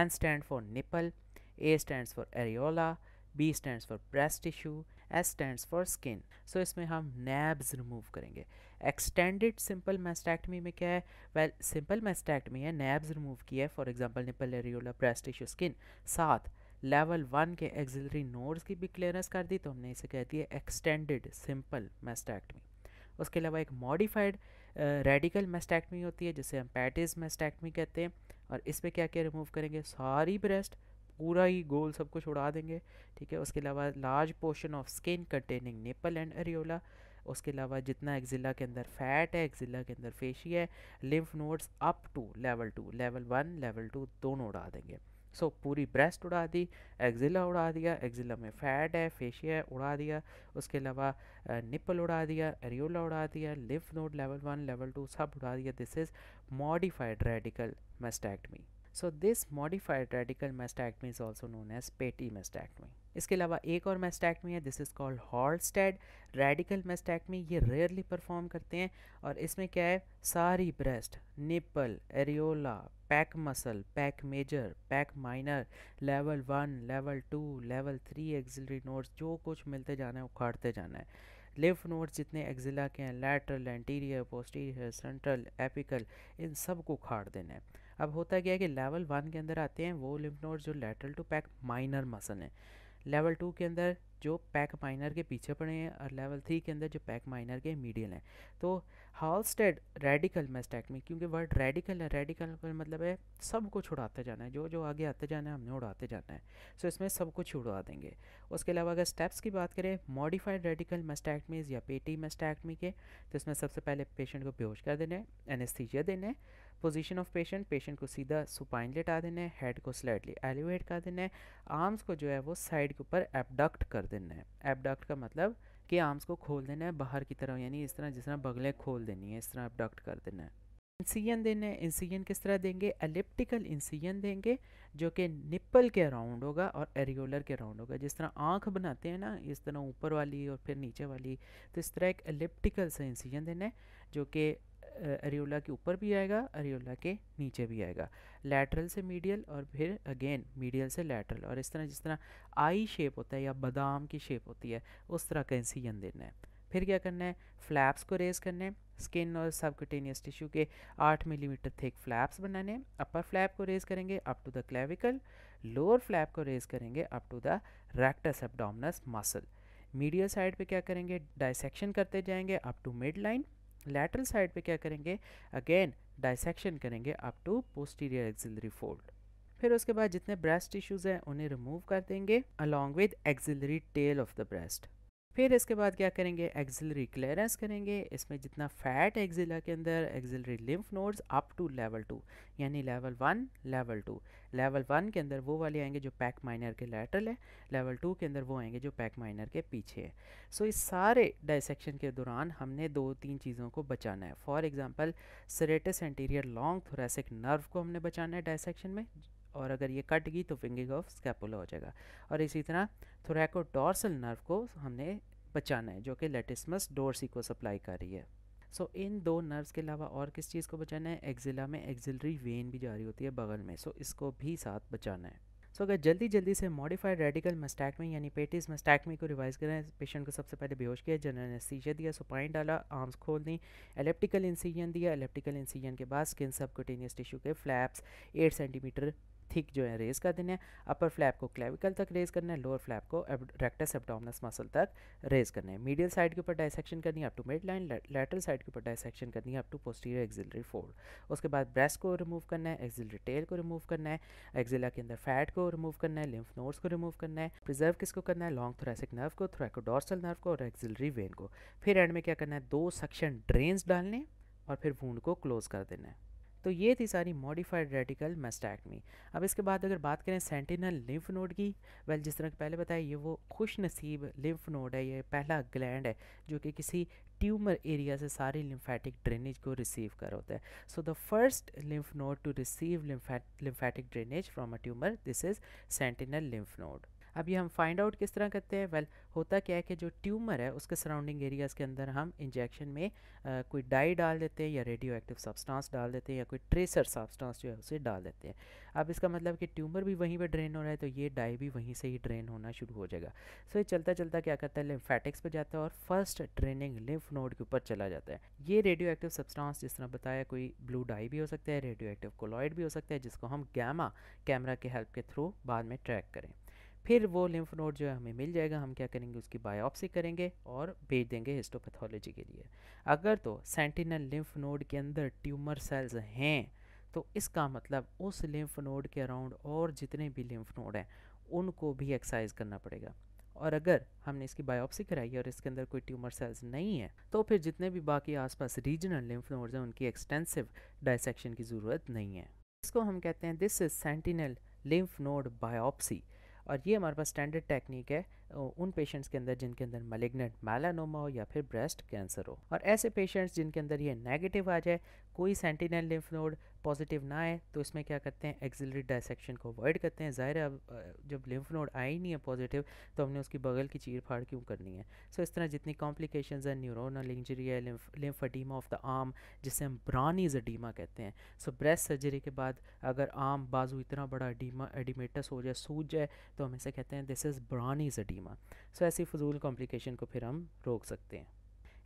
N stand for nipple A stand for areola B stand for breast tissue S stand for skin so इसमें हम नैब्स रिमूव करेंगे एक्सटेंडेड सिंपल मैस्टैक्टमी में क्या है वेल सिंपल मैस्टैक्टमी है नैब्स remove किया है for example nipple areola breast tissue skin साथ लेवल वन के एक्जिलरी नोड्स की भी क्लियरेंस कर दी तो हमने इसे कह दिया एक्सटेंडेड सिंपल मैस्टैक्टमी उसके अलावा एक मॉडिफाइड रेडिकल मैस्टैक्टमी होती है जिसे हम पैटिस मैस्टैक्टमी कहते हैं और इसमें क्या क्या रिमूव करेंगे सारी ब्रेस्ट पूरा ही गोल सब कुछ उड़ा देंगे ठीक है उसके अलावा large portion of skin containing nipple and areola उसके अलावा जितना एक्जिला के अंदर फैट है एक्जिला के अंदर फेशी है lymph nodes up to level two level one level two दोनों उड़ा देंगे सो so, पूरी ब्रेस्ट उड़ा दी एक्जिला उड़ा दिया एक्जिला में फैट है फेशिया है उड़ा दिया उसके अलावा निपल उड़ा दिया एरियोला उड़ा दिया lymph node level one level two सब उड़ा दिया this is modified radical mastectomy so this modified radical mastectomy is also known as Patey mastectomy इसके अलावा एक और मेस्टैक्टमी है this is called Halsted radical mastectomy ये रेयरली परफॉर्म करते हैं और इसमें क्या है सारी breast nipple areola pec muscle pec major pec minor level one level two level three axillary nodes जो कुछ मिलते जाना है उखाड़ते जाना है लिफ नोट्स जितने एक्जिला के हैं lateral anterior posterior central apical इन सब को उखाड़ देना है अब होता क्या है कि लेवल वन के अंदर आते हैं वो लिफ नोट्स जो lateral to pec minor muscle हैं लेवल टू के अंदर जो पैक माइनर के पीछे पड़े हैं और लेवल थ्री के अंदर जो पैक माइनर के मीडियल हैं तो हॉलस्टेड रेडिकल मैस्टैक में क्योंकि वर्ड रेडिकल है रेडिकल का मतलब है सब कुछ उड़ाते जाना है जो जो आगे आते जाना है हमने उड़ाते जाना है सो so, इसमें सब कुछ उड़ा देंगे उसके अलावा अगर स्टेप्स की बात करें मॉडिफाइड रेडिकल मैस्टैक्टमीज या पेटी मैस्टैक्टमी के तो इसमें सबसे पहले पेशेंट को बेहोश कर देना है एनेस्थीजिया देना है पोजीशन ऑफ पेशेंट पेशेंट को सीधा सुपाइन लेटा देना है हेड को स्लाइडली एलिवेट कर देना है आर्म्स को जो है वो साइड के ऊपर एबडक्ट कर देना है एबडक्ट का मतलब कि आर्म्स को खोल देना है बाहर की तरह यानी इस तरह जिस तरह बगलें खोल देनी है इस तरह एबडक्ट कर देना है इंसीजन देना है इंसीजन किस तरह देंगे एलिप्टिकल इंसीजन देंगे जो कि निप्पल के अराउंड होगा और एरियोलर के अराउंड होगा जिस तरह आँख बनाते हैं ना इस तरह ऊपर वाली और फिर नीचे वाली तो इस तरह एक एलिप्टिकल सा इंसीजन देना है जो कि एरियोला के ऊपर भी आएगा एरियोला के नीचे भी आएगा लैटरल से मीडियल और फिर अगेन मीडियल से लैटरल और इस तरह जिस तरह आई शेप होता है या बादाम की शेप होती है उस तरह का इंसीजन देना है फिर क्या करना है फ्लैप्स को रेज करना है स्किन और सबकटेनियस टिश्यू के आठ मिलीमीटर थिक फ्लैप्स बनाने अपर फ्लैप को रेज करेंगे up to the clavicle lower flap को रेज करेंगे up to the rectus abdominis muscle medial side पे क्या करेंगे डाइसेक्शन करते जाएंगे up to mid line lateral side पे क्या करेंगे अगेन डाइसेक्शन करेंगे up to posterior axillary fold फिर उसके बाद जितने ब्रेस्ट टिश्यूज़ हैं उन्हें रिमूव कर देंगे along with axillary tail of the breast फिर इसके बाद क्या करेंगे एक्जिलरी क्लियरेंस करेंगे इसमें जितना फैट एक्जिला के अंदर axillary lymph nodes up to level two यानी level one level two level one के अंदर वो वाले आएंगे जो पैक माइनर के लेटरल है लेवल टू के अंदर वो आएंगे जो पैक माइनर के पीछे है सो so, इस सारे डाइसेक्शन के दौरान हमने दो तीन चीज़ों को बचाना है for example serratus anterior long thoracic nerve को हमने बचाना है डाइसेक्शन में और अगर ये कट गई तो फिंगिंग ऑफ स्कैपुला हो जाएगा और इसी तरह थोरैको डॉर्सल नर्व को हमने बचाना है जो कि लेटिसमस डोर्सी को सप्लाई कर रही है सो so, इन दो नर्व्स के अलावा और किस चीज़ को बचाना है एक्जिला में एक्जिलरी वेन भी जारी होती है बगल में सो so, इसको भी साथ बचाना है सो so, अगर जल्दी जल्दी से मॉडिफाइड रेडिकल मस्टैक में यानी पेटिस मस्टैक में को रिवाइज करें पेशेंट को सबसे पहले बेहोश किया जनरल एनेस्थीसिया दिया सुपाइन डाला आर्म्स खोल दी एलेप्टिकल इंसीजन दिया एलेप्टिकल इंसीजन के बाद स्किन सबकोटेनियस टिश्यू के फ्लैप्स एट सेंटीमीटर थिक जो है रेज कर देने है अपर फ्लैप को क्लेविकल तक रेज करना है लोअर फ्लैप को रेक्टस एबडोमिनस मसल तक रेज करना है मीडियल साइड के ऊपर डायसेक्शन करनी है up to mid line lateral side के ऊपर डायसेक्शन करनी है up to posterior axillary fold उसके बाद ब्रेस्ट को रिमूव करना है एक्जिलरी टेल को रिमूव करना है एक्जिला के अंदर फैट को रिमूव करना है लिम्फ नोड्स को रिमूव करना है प्रिजर्व किसको करना है लॉन्ग थोरेसिक नर्व को थ्रैकोडोर्सल नर्व को और एक्जिलरी वेन को फिर एंड में क्या करना है दो सक्शन ड्रेन्स डालने और फिर वूंड को क्लोज कर देना है तो ये थी सारी मॉडिफाइड रेडिकल मेस्टैक्टमी अब इसके बाद अगर बात करें सेंटिनल लिम्फ नोड की वेल जिस तरह पहले बताया ये वो खुश नसीब लिम्फ नोड है ये पहला ग्लैंड है जो कि किसी ट्यूमर एरिया से सारी लिम्फेटिक ड्रेनेज को रिसीव कर होता है so the first lymph node to receive lymphatic drainage from a tumour this is sentinel lymph node अब हम फाइंड आउट किस तरह करते हैं वेल well, होता क्या है कि जो ट्यूमर है उसके सराउंडिंग एरियाज़ के अंदर हम इंजेक्शन में आ, कोई डाई डाल देते हैं या रेडियो एक्टिव सब्सटांस डाल देते हैं या कोई ट्रेसर सब्सटांस जो है उसे डाल देते हैं अब इसका मतलब कि ट्यूमर भी वहीं पर ड्रेन हो रहा है तो ये डाई भी वहीं से ही ड्रेन होना शुरू हो जाएगा सो so, ये चलता चलता क्या करता है लिम्फेटिक्स पर जाता है और फर्स्ट ड्रेनिंग लिम्फ नोड के ऊपर चला जाता है ये रेडियो एक्टिव सब्सटांस जिस तरह बताया कोई ब्लू डाई भी हो सकता है रेडियो एक्टिव कोलॉइड भी हो सकता है जिसको हम गैमा कैमरा के हेल्प के थ्रू बाद में ट्रैक करें फिर वो लिम्फ नोड जो है हमें मिल जाएगा हम क्या करेंगे उसकी बायोप्सी करेंगे और भेज देंगे हिस्टोपैथोलॉजी के लिए अगर तो सेंटिनल लिम्फ नोड के अंदर ट्यूमर सेल्स हैं तो इसका मतलब उस लिम्फ नोड के अराउंड और जितने भी लिम्फ नोड हैं उनको भी एक्सरसाइज करना पड़ेगा और अगर हमने इसकी बायोप्सी कराई और इसके अंदर कोई ट्यूमर सेल्स नहीं है तो फिर जितने भी बाकी आसपास रीजनल लिम्फ नोड्स हैं उनकी एक्सटेंसिव डायसेक्शन की ज़रूरत नहीं है इसको हम कहते हैं this is sentinel lymph node biopsy और ये हमारे पास स्टैंडर्ड टेक्निक है उन पेशेंट्स के अंदर जिनके अंदर मलिग्नेंट मैलानोमा हो या फिर ब्रेस्ट कैंसर हो और ऐसे पेशेंट्स जिनके अंदर ये नेगेटिव आ जाए कोई सेंटिनल लिम्फ नोड पॉजिटिव ना आए तो इसमें क्या करते हैं एक्जिलरी डायसेक्शन को अवॉइड करते हैं ज़ाहिर अब जब लिम्फ नोड आया ही नहीं है पॉजिटिव तो हमने उसकी बगल की चीर फाड़ क्यों करनी है सो so, इस तरह जितनी कॉम्प्लिकेशन है न्यूरोनल इंजरी है lymphoedema of the arm जिसे हम ब्रानीज अडीमा कहते हैं सो ब्रेस्ट सर्जरी के बाद अगर आम बाजू इतना बड़ा अडीमा एडिमेटस हो जाए सूज जाए तो हम इसे कहते हैं दिस इज़ ब्रानीज अडीमा सो ऐसी फजूल कॉम्प्लिकेशन को फिर हम रोक सकते हैं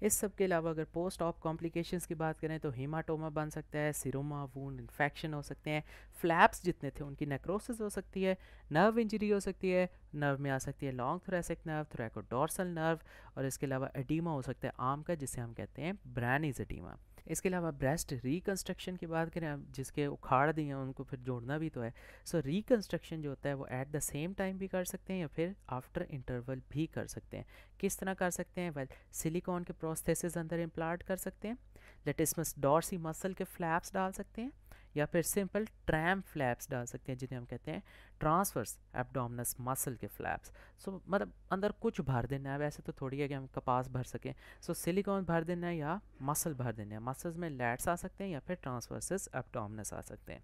इस सब के अलावा अगर पोस्ट ऑप कॉम्प्लिकेशंस की बात करें तो हेमाटोमा बन सकता है सिरोमा वून इन्फेक्शन हो सकते हैं फ्लैप्स जितने थे उनकी नेक्रोसिस हो सकती है नर्व इंजरी हो सकती है नर्व में आ सकती है long thoracic nerve thoracodorsal nerve और इसके अलावा एडीमा हो सकता है आम का जिसे हम कहते हैं ब्रैनीज एडीमा इसके अलावा ब्रेस्ट रिकन्स्ट्रक्शन की बात करें आप जिसके उखाड़ दिए हैं उनको फिर जोड़ना भी तो है सो so, रिकन्स्ट्रक्शन जो होता है वो एट द सेम टाइम भी कर सकते हैं या फिर आफ्टर इंटरवल भी कर सकते हैं किस तरह कर सकते हैं वेल सिलिकॉन के प्रोस्थेसिस अंदर इम्प्लांट कर सकते हैं लेटिसमस डॉर्सी मसल के फ्लैप्स डाल सकते हैं या फिर सिंपल ट्रैम फ्लैप्स डाल सकते हैं जिन्हें हम कहते हैं ट्रांसफर्स एबडोमिनस मसल के फ्लैप्स सो so, मतलब अंदर कुछ भर देना है वैसे तो थोड़ी है कि हम कपास भर सकें सो so, सिलिकॉन भर देना है या मसल भर देना है मसल्स में लैट्स आ सकते हैं या फिर ट्रांसवर्सेस एबडोमिनस आ सकते हैं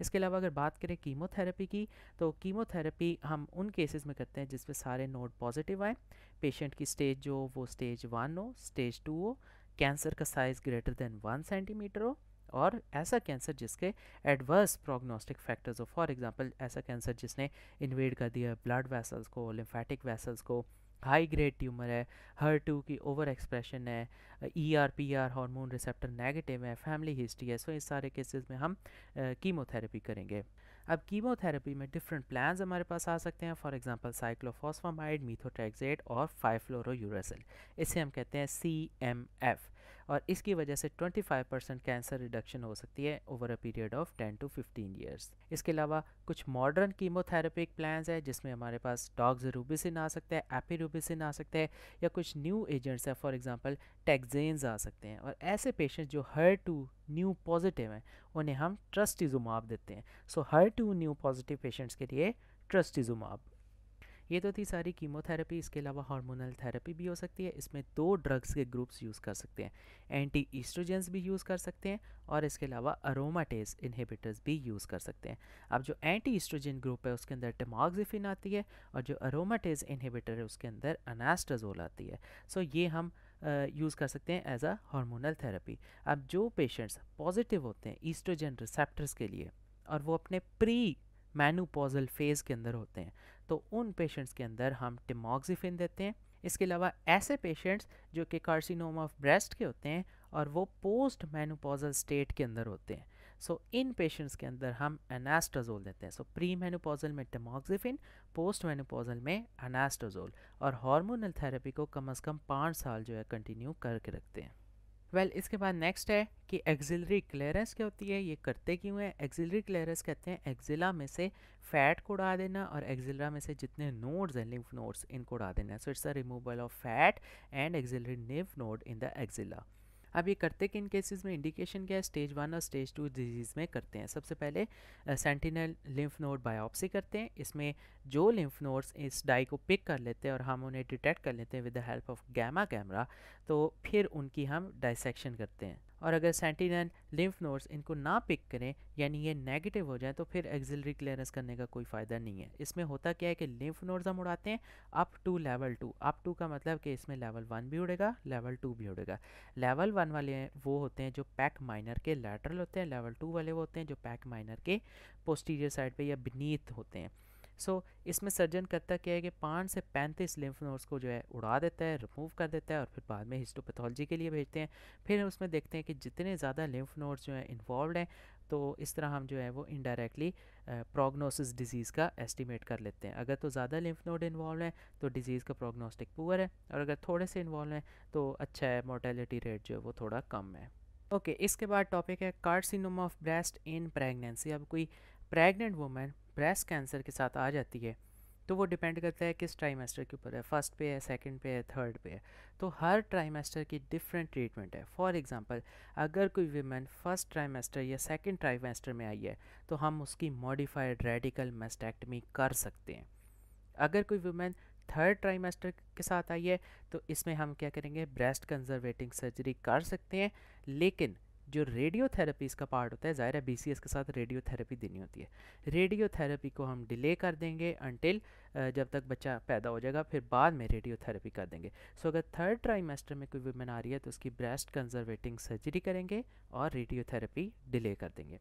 इसके अलावा अगर बात करें कीमोथेरेपी की तो कीमोथेरेपी हम उन केसेस में करते हैं जिसमें सारे नोड पॉजिटिव आए पेशेंट की स्टेज जो वो स्टेज वन हो स्टेज टू हो कैंसर का size greater than one centimetre हो और ऐसा कैंसर जिसके एडवर्स प्रोग्नोस्टिक फैक्टर्स हो फॉर एग्जांपल ऐसा कैंसर जिसने इन्वेड कर दिया है ब्लड वेसल्स को लिम्फेटिक वेसल्स को हाई ग्रेड ट्यूमर है हर टू की ओवर एक्सप्रेशन है E R P R hormone receptor negative है फैमिली हिस्ट्री है सो इस सारे केसेस में हम कीमोथेरेपी करेंगे अब कीमोथेरेपी में डिफरेंट प्लान्स हमारे पास आ सकते हैं फॉर एग्जांपल साइक्लोफोस्फामाइड मीथोट्रेक्जेट और फाइफ्लोरो इसे हम कहते हैं सी एम एफ और इसकी वजह से 25 परसेंट कैंसर रिडक्शन हो सकती है over a period of 10 to 15 years इसके अलावा कुछ मॉडर्न कीमोथेरेपिक प्लान्स है जिसमें हमारे पास डॉग्स रूबिसिन आ सकता है एपीरूबिसिन आ सकता है या कुछ न्यू एजेंट्स हैं फॉर एग्जाम्पल टेक्जेंस आ सकते हैं और ऐसे पेशेंट जो हर टू न्यू पॉजिटिव हैं उन्हें हम ट्रस्टिजुमाब देते हैं so HER two neu positive patients के लिए ट्रस्टिजुमाब ये तो थी सारी कीमोथेरेपी इसके अलावा हार्मोनल थेरेपी भी हो सकती है इसमें दो ड्रग्स के ग्रुप्स यूज़ कर सकते हैं एंटी ईस्ट्रोजेंस भी यूज़ कर सकते हैं और इसके अलावा अरोमाटेज इनहिबिटर्स भी यूज़ कर सकते हैं अब जो एंटी ईस्ट्रोजन ग्रुप है उसके अंदर टेमाक्सिफिन आती है और जो अरोमाटेज इनहिबिटर है उसके अंदर अनास्टाजोल आती है सो ये हम यूज़ कर सकते हैं एज अ हार्मोनल थेरेपी अब जो पेशेंट्स पॉजिटिव होते हैं ईस्ट्रोजन रिसेप्टर्स के लिए और वो अपने प्री मैनूपोजल फेज़ के अंदर होते हैं तो उन पेशेंट्स के अंदर हम टिमोक्सिफिन देते हैं इसके अलावा ऐसे पेशेंट्स जो कि कार्सिनोम ऑफ ब्रेस्ट के होते हैं और वो पोस्ट मैनोपोजल स्टेट के अंदर होते हैं सो so, इन पेशेंट्स के अंदर हम एनास्टाजोल देते हैं सो प्री मैनोपोजल में टेमोक्सिफिन पोस्ट मैनोपोजल में अनास्टाजोल और हार्मोनल थेरेपी को कम अज़ कम पाँच साल जो है कंटिन्यू करके रखते हैं वेल well, इसके बाद नेक्स्ट है कि एक्जिलरी क्लेयरेंस क्या होती है ये करते क्यों है एक्जिलरी क्लेयरेंस कहते हैं एक्जिला में से फैट को उड़ा देना और एक्जिला में से जितने नोड्स हैं लिम्फ नोड्स इनको उड़ा देना so it's a removal of fat and axillary lymph node in the axilla अब ये करते कि इन केसेस में इंडिकेशन क्या है स्टेज वन और स्टेज टू डिजीज़ में करते हैं सबसे पहले सेंटिनल लिम्फ नोड बायोप्सी करते हैं इसमें जो लिम्फ नोड्स इस डाई को पिक कर लेते हैं और हम उन्हें डिटेक्ट कर लेते हैं with the help of gamma camera तो फिर उनकी हम डाइसेक्शन करते हैं और अगर सेंटिनल लिम्फ नोड्स इनको ना पिक करें यानी ये नेगेटिव हो जाए तो फिर एक्जिलरी क्लियरेंस करने का कोई फ़ायदा नहीं है इसमें होता क्या है कि लिम्फ नोड्स हम उड़ाते हैं up to level two up to का मतलब कि इसमें लेवल वन भी उड़ेगा लेवल टू भी उड़ेगा लेवल वन वाले वो होते हैं जो पैक माइनर के लेटरल होते हैं लेवल टू वाले वो होते हैं जो पैक माइनर के पोस्टीरियर साइड पर या बिनीथ होते हैं सो so, इसमें सर्जन करता क्या है कि पाँच से पैंतीस लिम्फ नोड्स को जो है उड़ा देता है रिमूव कर देता है और फिर बाद में हिस्टोपैथोलॉजी के लिए भेजते हैं फिर उसमें देखते हैं कि जितने ज़्यादा लिम्फ नोड्स जो हैं इन्वॉल्व हैं तो इस तरह हम जो है वो इनडायरेक्टली प्रोग्नोसिस डिजीज़ का एस्टिमेट कर लेते हैं अगर तो ज़्यादा लिम्फ नोड इन्वॉल्व हैं तो डिजीज़ का प्रोग्नोस्टिक पुअर है और अगर थोड़े से इन्वॉल्व हैं तो अच्छा है मोर्टेलिटी रेट जो है वो थोड़ा कम है ओके okay, इसके बाद टॉपिक है carcinoma of breast in pregnancy अब कोई प्रेग्नेंट वुमेन ब्रेस्ट कैंसर के साथ आ जाती है तो वो डिपेंड करता है किस ट्राइमेस्टर के ऊपर है फर्स्ट पे है सेकंड पे है थर्ड पे है तो हर ट्राइमेस्टर की डिफरेंट ट्रीटमेंट है फॉर एग्जांपल अगर कोई वीमेन फर्स्ट ट्राइमेस्टर या सेकंड ट्राइमेस्टर में आई है तो हम उसकी मॉडिफाइड रेडिकल मेस्टेक्टमी कर सकते हैं अगर कोई वुमेन थर्ड ट्राइमेस्टर के साथ आई है तो इसमें हम क्या करेंगे ब्रेस्ट कंजर्वेटिंग सर्जरी कर सकते हैं लेकिन जो रेडियोथेरेपी इसका पार्ट होता है ज़ाहिर है बी के साथ रेडियोथेरेपी देनी होती है रेडियोथेरेपी को हम डिले कर देंगे अनटिल जब तक बच्चा पैदा हो जाएगा फिर बाद में रेडियोथेरेपी कर देंगे सो अगर थर्ड ट्राइमेस्टर में कोई वुमेन आ रही है तो उसकी ब्रेस्ट कंजर्वेटिंग सर्जरी करेंगे और रेडियोथेरेपी डिले कर देंगे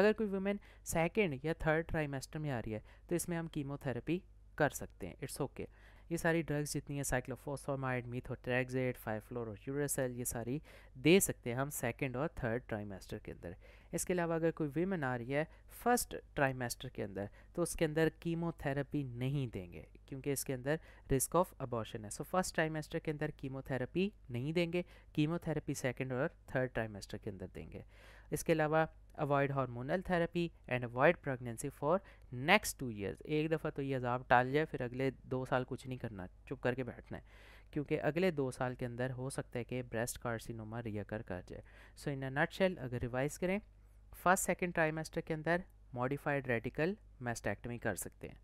अगर कोई वुमेन सेकेंड या थर्ड ट्राइमेस्टर में आ रही है तो इसमें हम कीमोथेरेपी कर सकते हैं इट्स ओके okay. ये सारी ड्रग्स जितनी है साइक्लोफोसोमाइड मीथोट्रैगजेट फ्लोर और यूरासेल ये सारी दे सकते हैं हम सेकेंड और थर्ड ट्राइमेस्टर के अंदर इसके अलावा अगर कोई वीमेन आ रही है फर्स्ट ट्राइमेस्टर के अंदर तो उसके अंदर कीमोथेरेपी नहीं देंगे क्योंकि इसके अंदर रिस्क ऑफ अबॉर्शन है सो फर्स्ट ट्राइमेस्टर के अंदर कीमोथेरेपी नहीं देंगे कीमोथेरेपी सेकेंड और थर्ड ट्राइमेस्टर के अंदर देंगे इसके अलावा avoid hormonal therapy and avoid pregnancy for next two years एक दफ़ा तो ये अजाब टाल जाए फिर अगले दो साल कुछ नहीं करना चुप करके बैठना है क्योंकि अगले दो साल के अंदर हो सकता है कि ब्रेस्ट कार्सिनोमा रियकर कर जाए सो इन अ शेल अगर रिवाइज करें फर्स्ट सेकेंड ट्राइमेस्टर के अंदर मॉडिफाइड रेडिकल मेस्टेक्टमी कर सकते हैं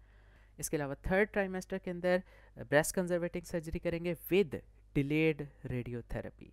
इसके अलावा थर्ड ट्राइमेस्टर के अंदर ब्रेस्ट कंजर्वेटिंग सर्जरी करेंगे विद डिलेड रेडियोथेरेपी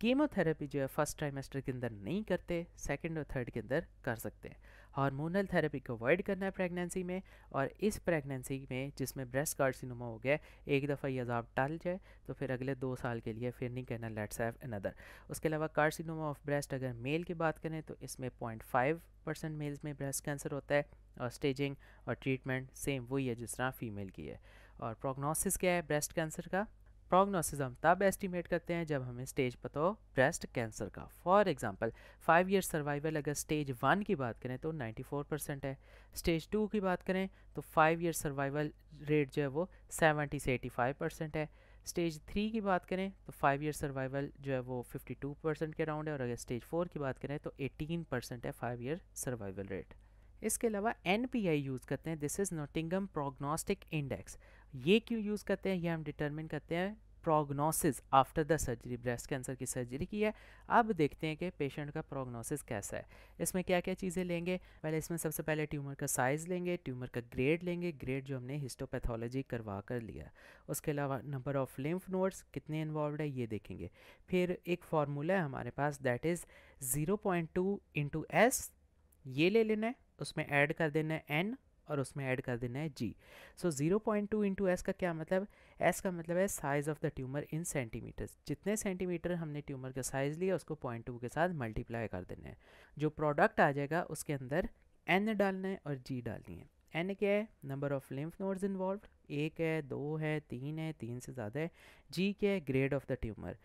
कीमोथेरेपी जो है फर्स्ट ट्राइमेस्टर के अंदर नहीं करते सेकेंड और थर्ड के अंदर कर सकते हैं हार्मोनल थेरेपी को अवॉइड करना है प्रेगनेंसी में और इस प्रेगनेंसी में जिसमें ब्रेस्ट कार्सिनोमा हो गया एक दफ़ा ये अजाब टाल जाए तो फिर अगले दो साल के लिए फिर नहीं कहना लेट्स हैव अनदर उसके अलावा कार्सिनोमा ऑफ ब्रेस्ट अगर मेल की बात करें तो इसमें पॉइंट फाइव परसेंट मेल्स में ब्रेस्ट कैंसर होता है और स्टेजिंग और ट्रीटमेंट सेम वही है जिस तरह फीमेल की है और प्रोग्नोसिस क्या है ब्रेस्ट कैंसर का प्रोग्नोसिस हम तब एस्टिमेट करते हैं जब हमें स्टेज पता हो ब्रेस्ट कैंसर का for example five year survival अगर स्टेज वन की बात करें तो 94 परसेंट है स्टेज टू की बात करें तो फाइव ईयर सर्वाइवल रेट जो है वो 70 से 85 परसेंट है स्टेज थ्री की बात करें तो फाइव ईयर सर्वाइवल जो है वो फिफ्टी परसेंट के अराउंड है और अगर स्टेज फोर की बात करें तो एटीन परसेंट है फाइव ईयर सर्वाइवल रेट इसके अलावा एन यूज़ करते हैं this is Nottingham prognostic index ये क्यों यूज़ करते हैं ये हम डिटरमिन करते हैं prognosis after the surgery breast cancer की सर्जरी की है अब देखते हैं कि पेशेंट का प्रोग्नोसिस कैसा है इसमें क्या क्या चीज़ें लेंगे पहले इसमें सबसे पहले ट्यूमर का साइज़ लेंगे ट्यूमर का ग्रेड लेंगे ग्रेड जो हमने हिस्टोपैथोलॉजी करवा कर लिया उसके अलावा नंबर ऑफ लिम्फ नोड्स कितने इन्वॉल्व है ये देखेंगे फिर एक फार्मूला है हमारे पास that is zero point two into S ये ले लेना है उसमें ऐड कर देना है एन और उसमें ऐड कर देना है जी so zero point two into S का क्या मतलब एस का मतलब है size of the tumour in centimetres जितने सेंटीमीटर हमने ट्यूमर का साइज़ लिया उसको पॉइंट टू के साथ मल्टीप्लाई कर देना है जो प्रोडक्ट आ जाएगा उसके अंदर एन डालना है और जी डालनी है एन क्या है number of lymph nodes involve एक है दो है तीन है तीन से ज़्यादा है जी क्या है grade of the tumour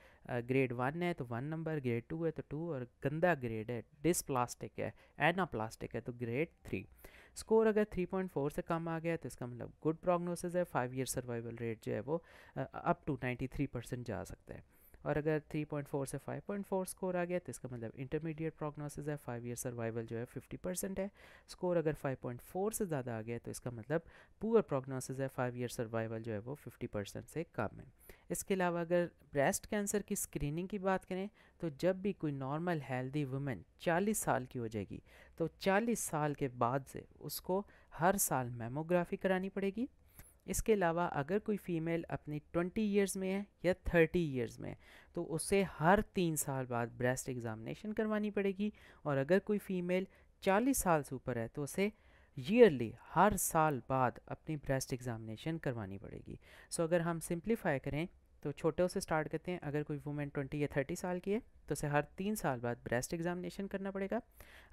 grade one है तो वन नंबर ग्रेड टू है तो टू और गंदा ग्रेड है डिसप्लास्टिक है एना प्लास्टिक है तो ग्रेड थ्री स्कोर अगर 3.4 से कम आ गया तो इसका मतलब गुड प्रोग्नोसिस है फाइव ईयर सर्वाइवल रेट जो है वो अप टू 93 परसेंट जा सकता है और अगर 3.4 से 5.4 स्कोर आ गया तो इसका मतलब इंटरमीडिएट प्रोग्नोसिस है फाइव ईयर सर्वाइवल जो है 50 परसेंट है स्कोर अगर 5.4 से ज़्यादा आ गया तो इसका मतलब पुअर प्रोग्नोसिस है फाइव ईयर सर्वाइवल जो है वो 50 परसेंट से कम है इसके अलावा अगर ब्रेस्ट कैंसर की स्क्रीनिंग की बात करें तो जब भी कोई नॉर्मल हेल्दी वुमेन चालीस साल की हो जाएगी तो चालीस साल के बाद से उसको हर साल मेमोग्राफी करानी पड़ेगी इसके अलावा अगर कोई फ़ीमेल अपनी ट्वेंटी ईयर्स में है या थर्टी ईयर्स में है तो उसे हर तीन साल बाद ब्रेस्ट एग्ज़ामिनेशन करवानी पड़ेगी और अगर कोई फ़ीमेल चालीस साल से ऊपर है तो उसे ईयरली हर साल बाद अपनी ब्रेस्ट एग्ज़ामिनेशन करवानी पड़ेगी सो so, अगर हम सिंप्लीफाई करें तो छोटे से स्टार्ट करते हैं अगर कोई वुमेन ट्वेंटी या थर्टी साल की है तो उसे हर तीन साल बाद ब्रेस्ट एग्जामिनेशन करना पड़ेगा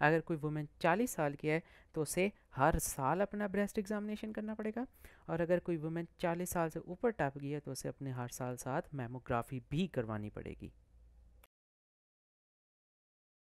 अगर कोई वुमेन चालीस साल की है तो उसे हर साल अपना ब्रेस्ट एग्जामिनेशन करना पड़ेगा और अगर कोई वुमेन चालीस साल से ऊपर टप गई है तो उसे अपने हर साल साथ मेमोग्राफी भी करवानी पड़ेगी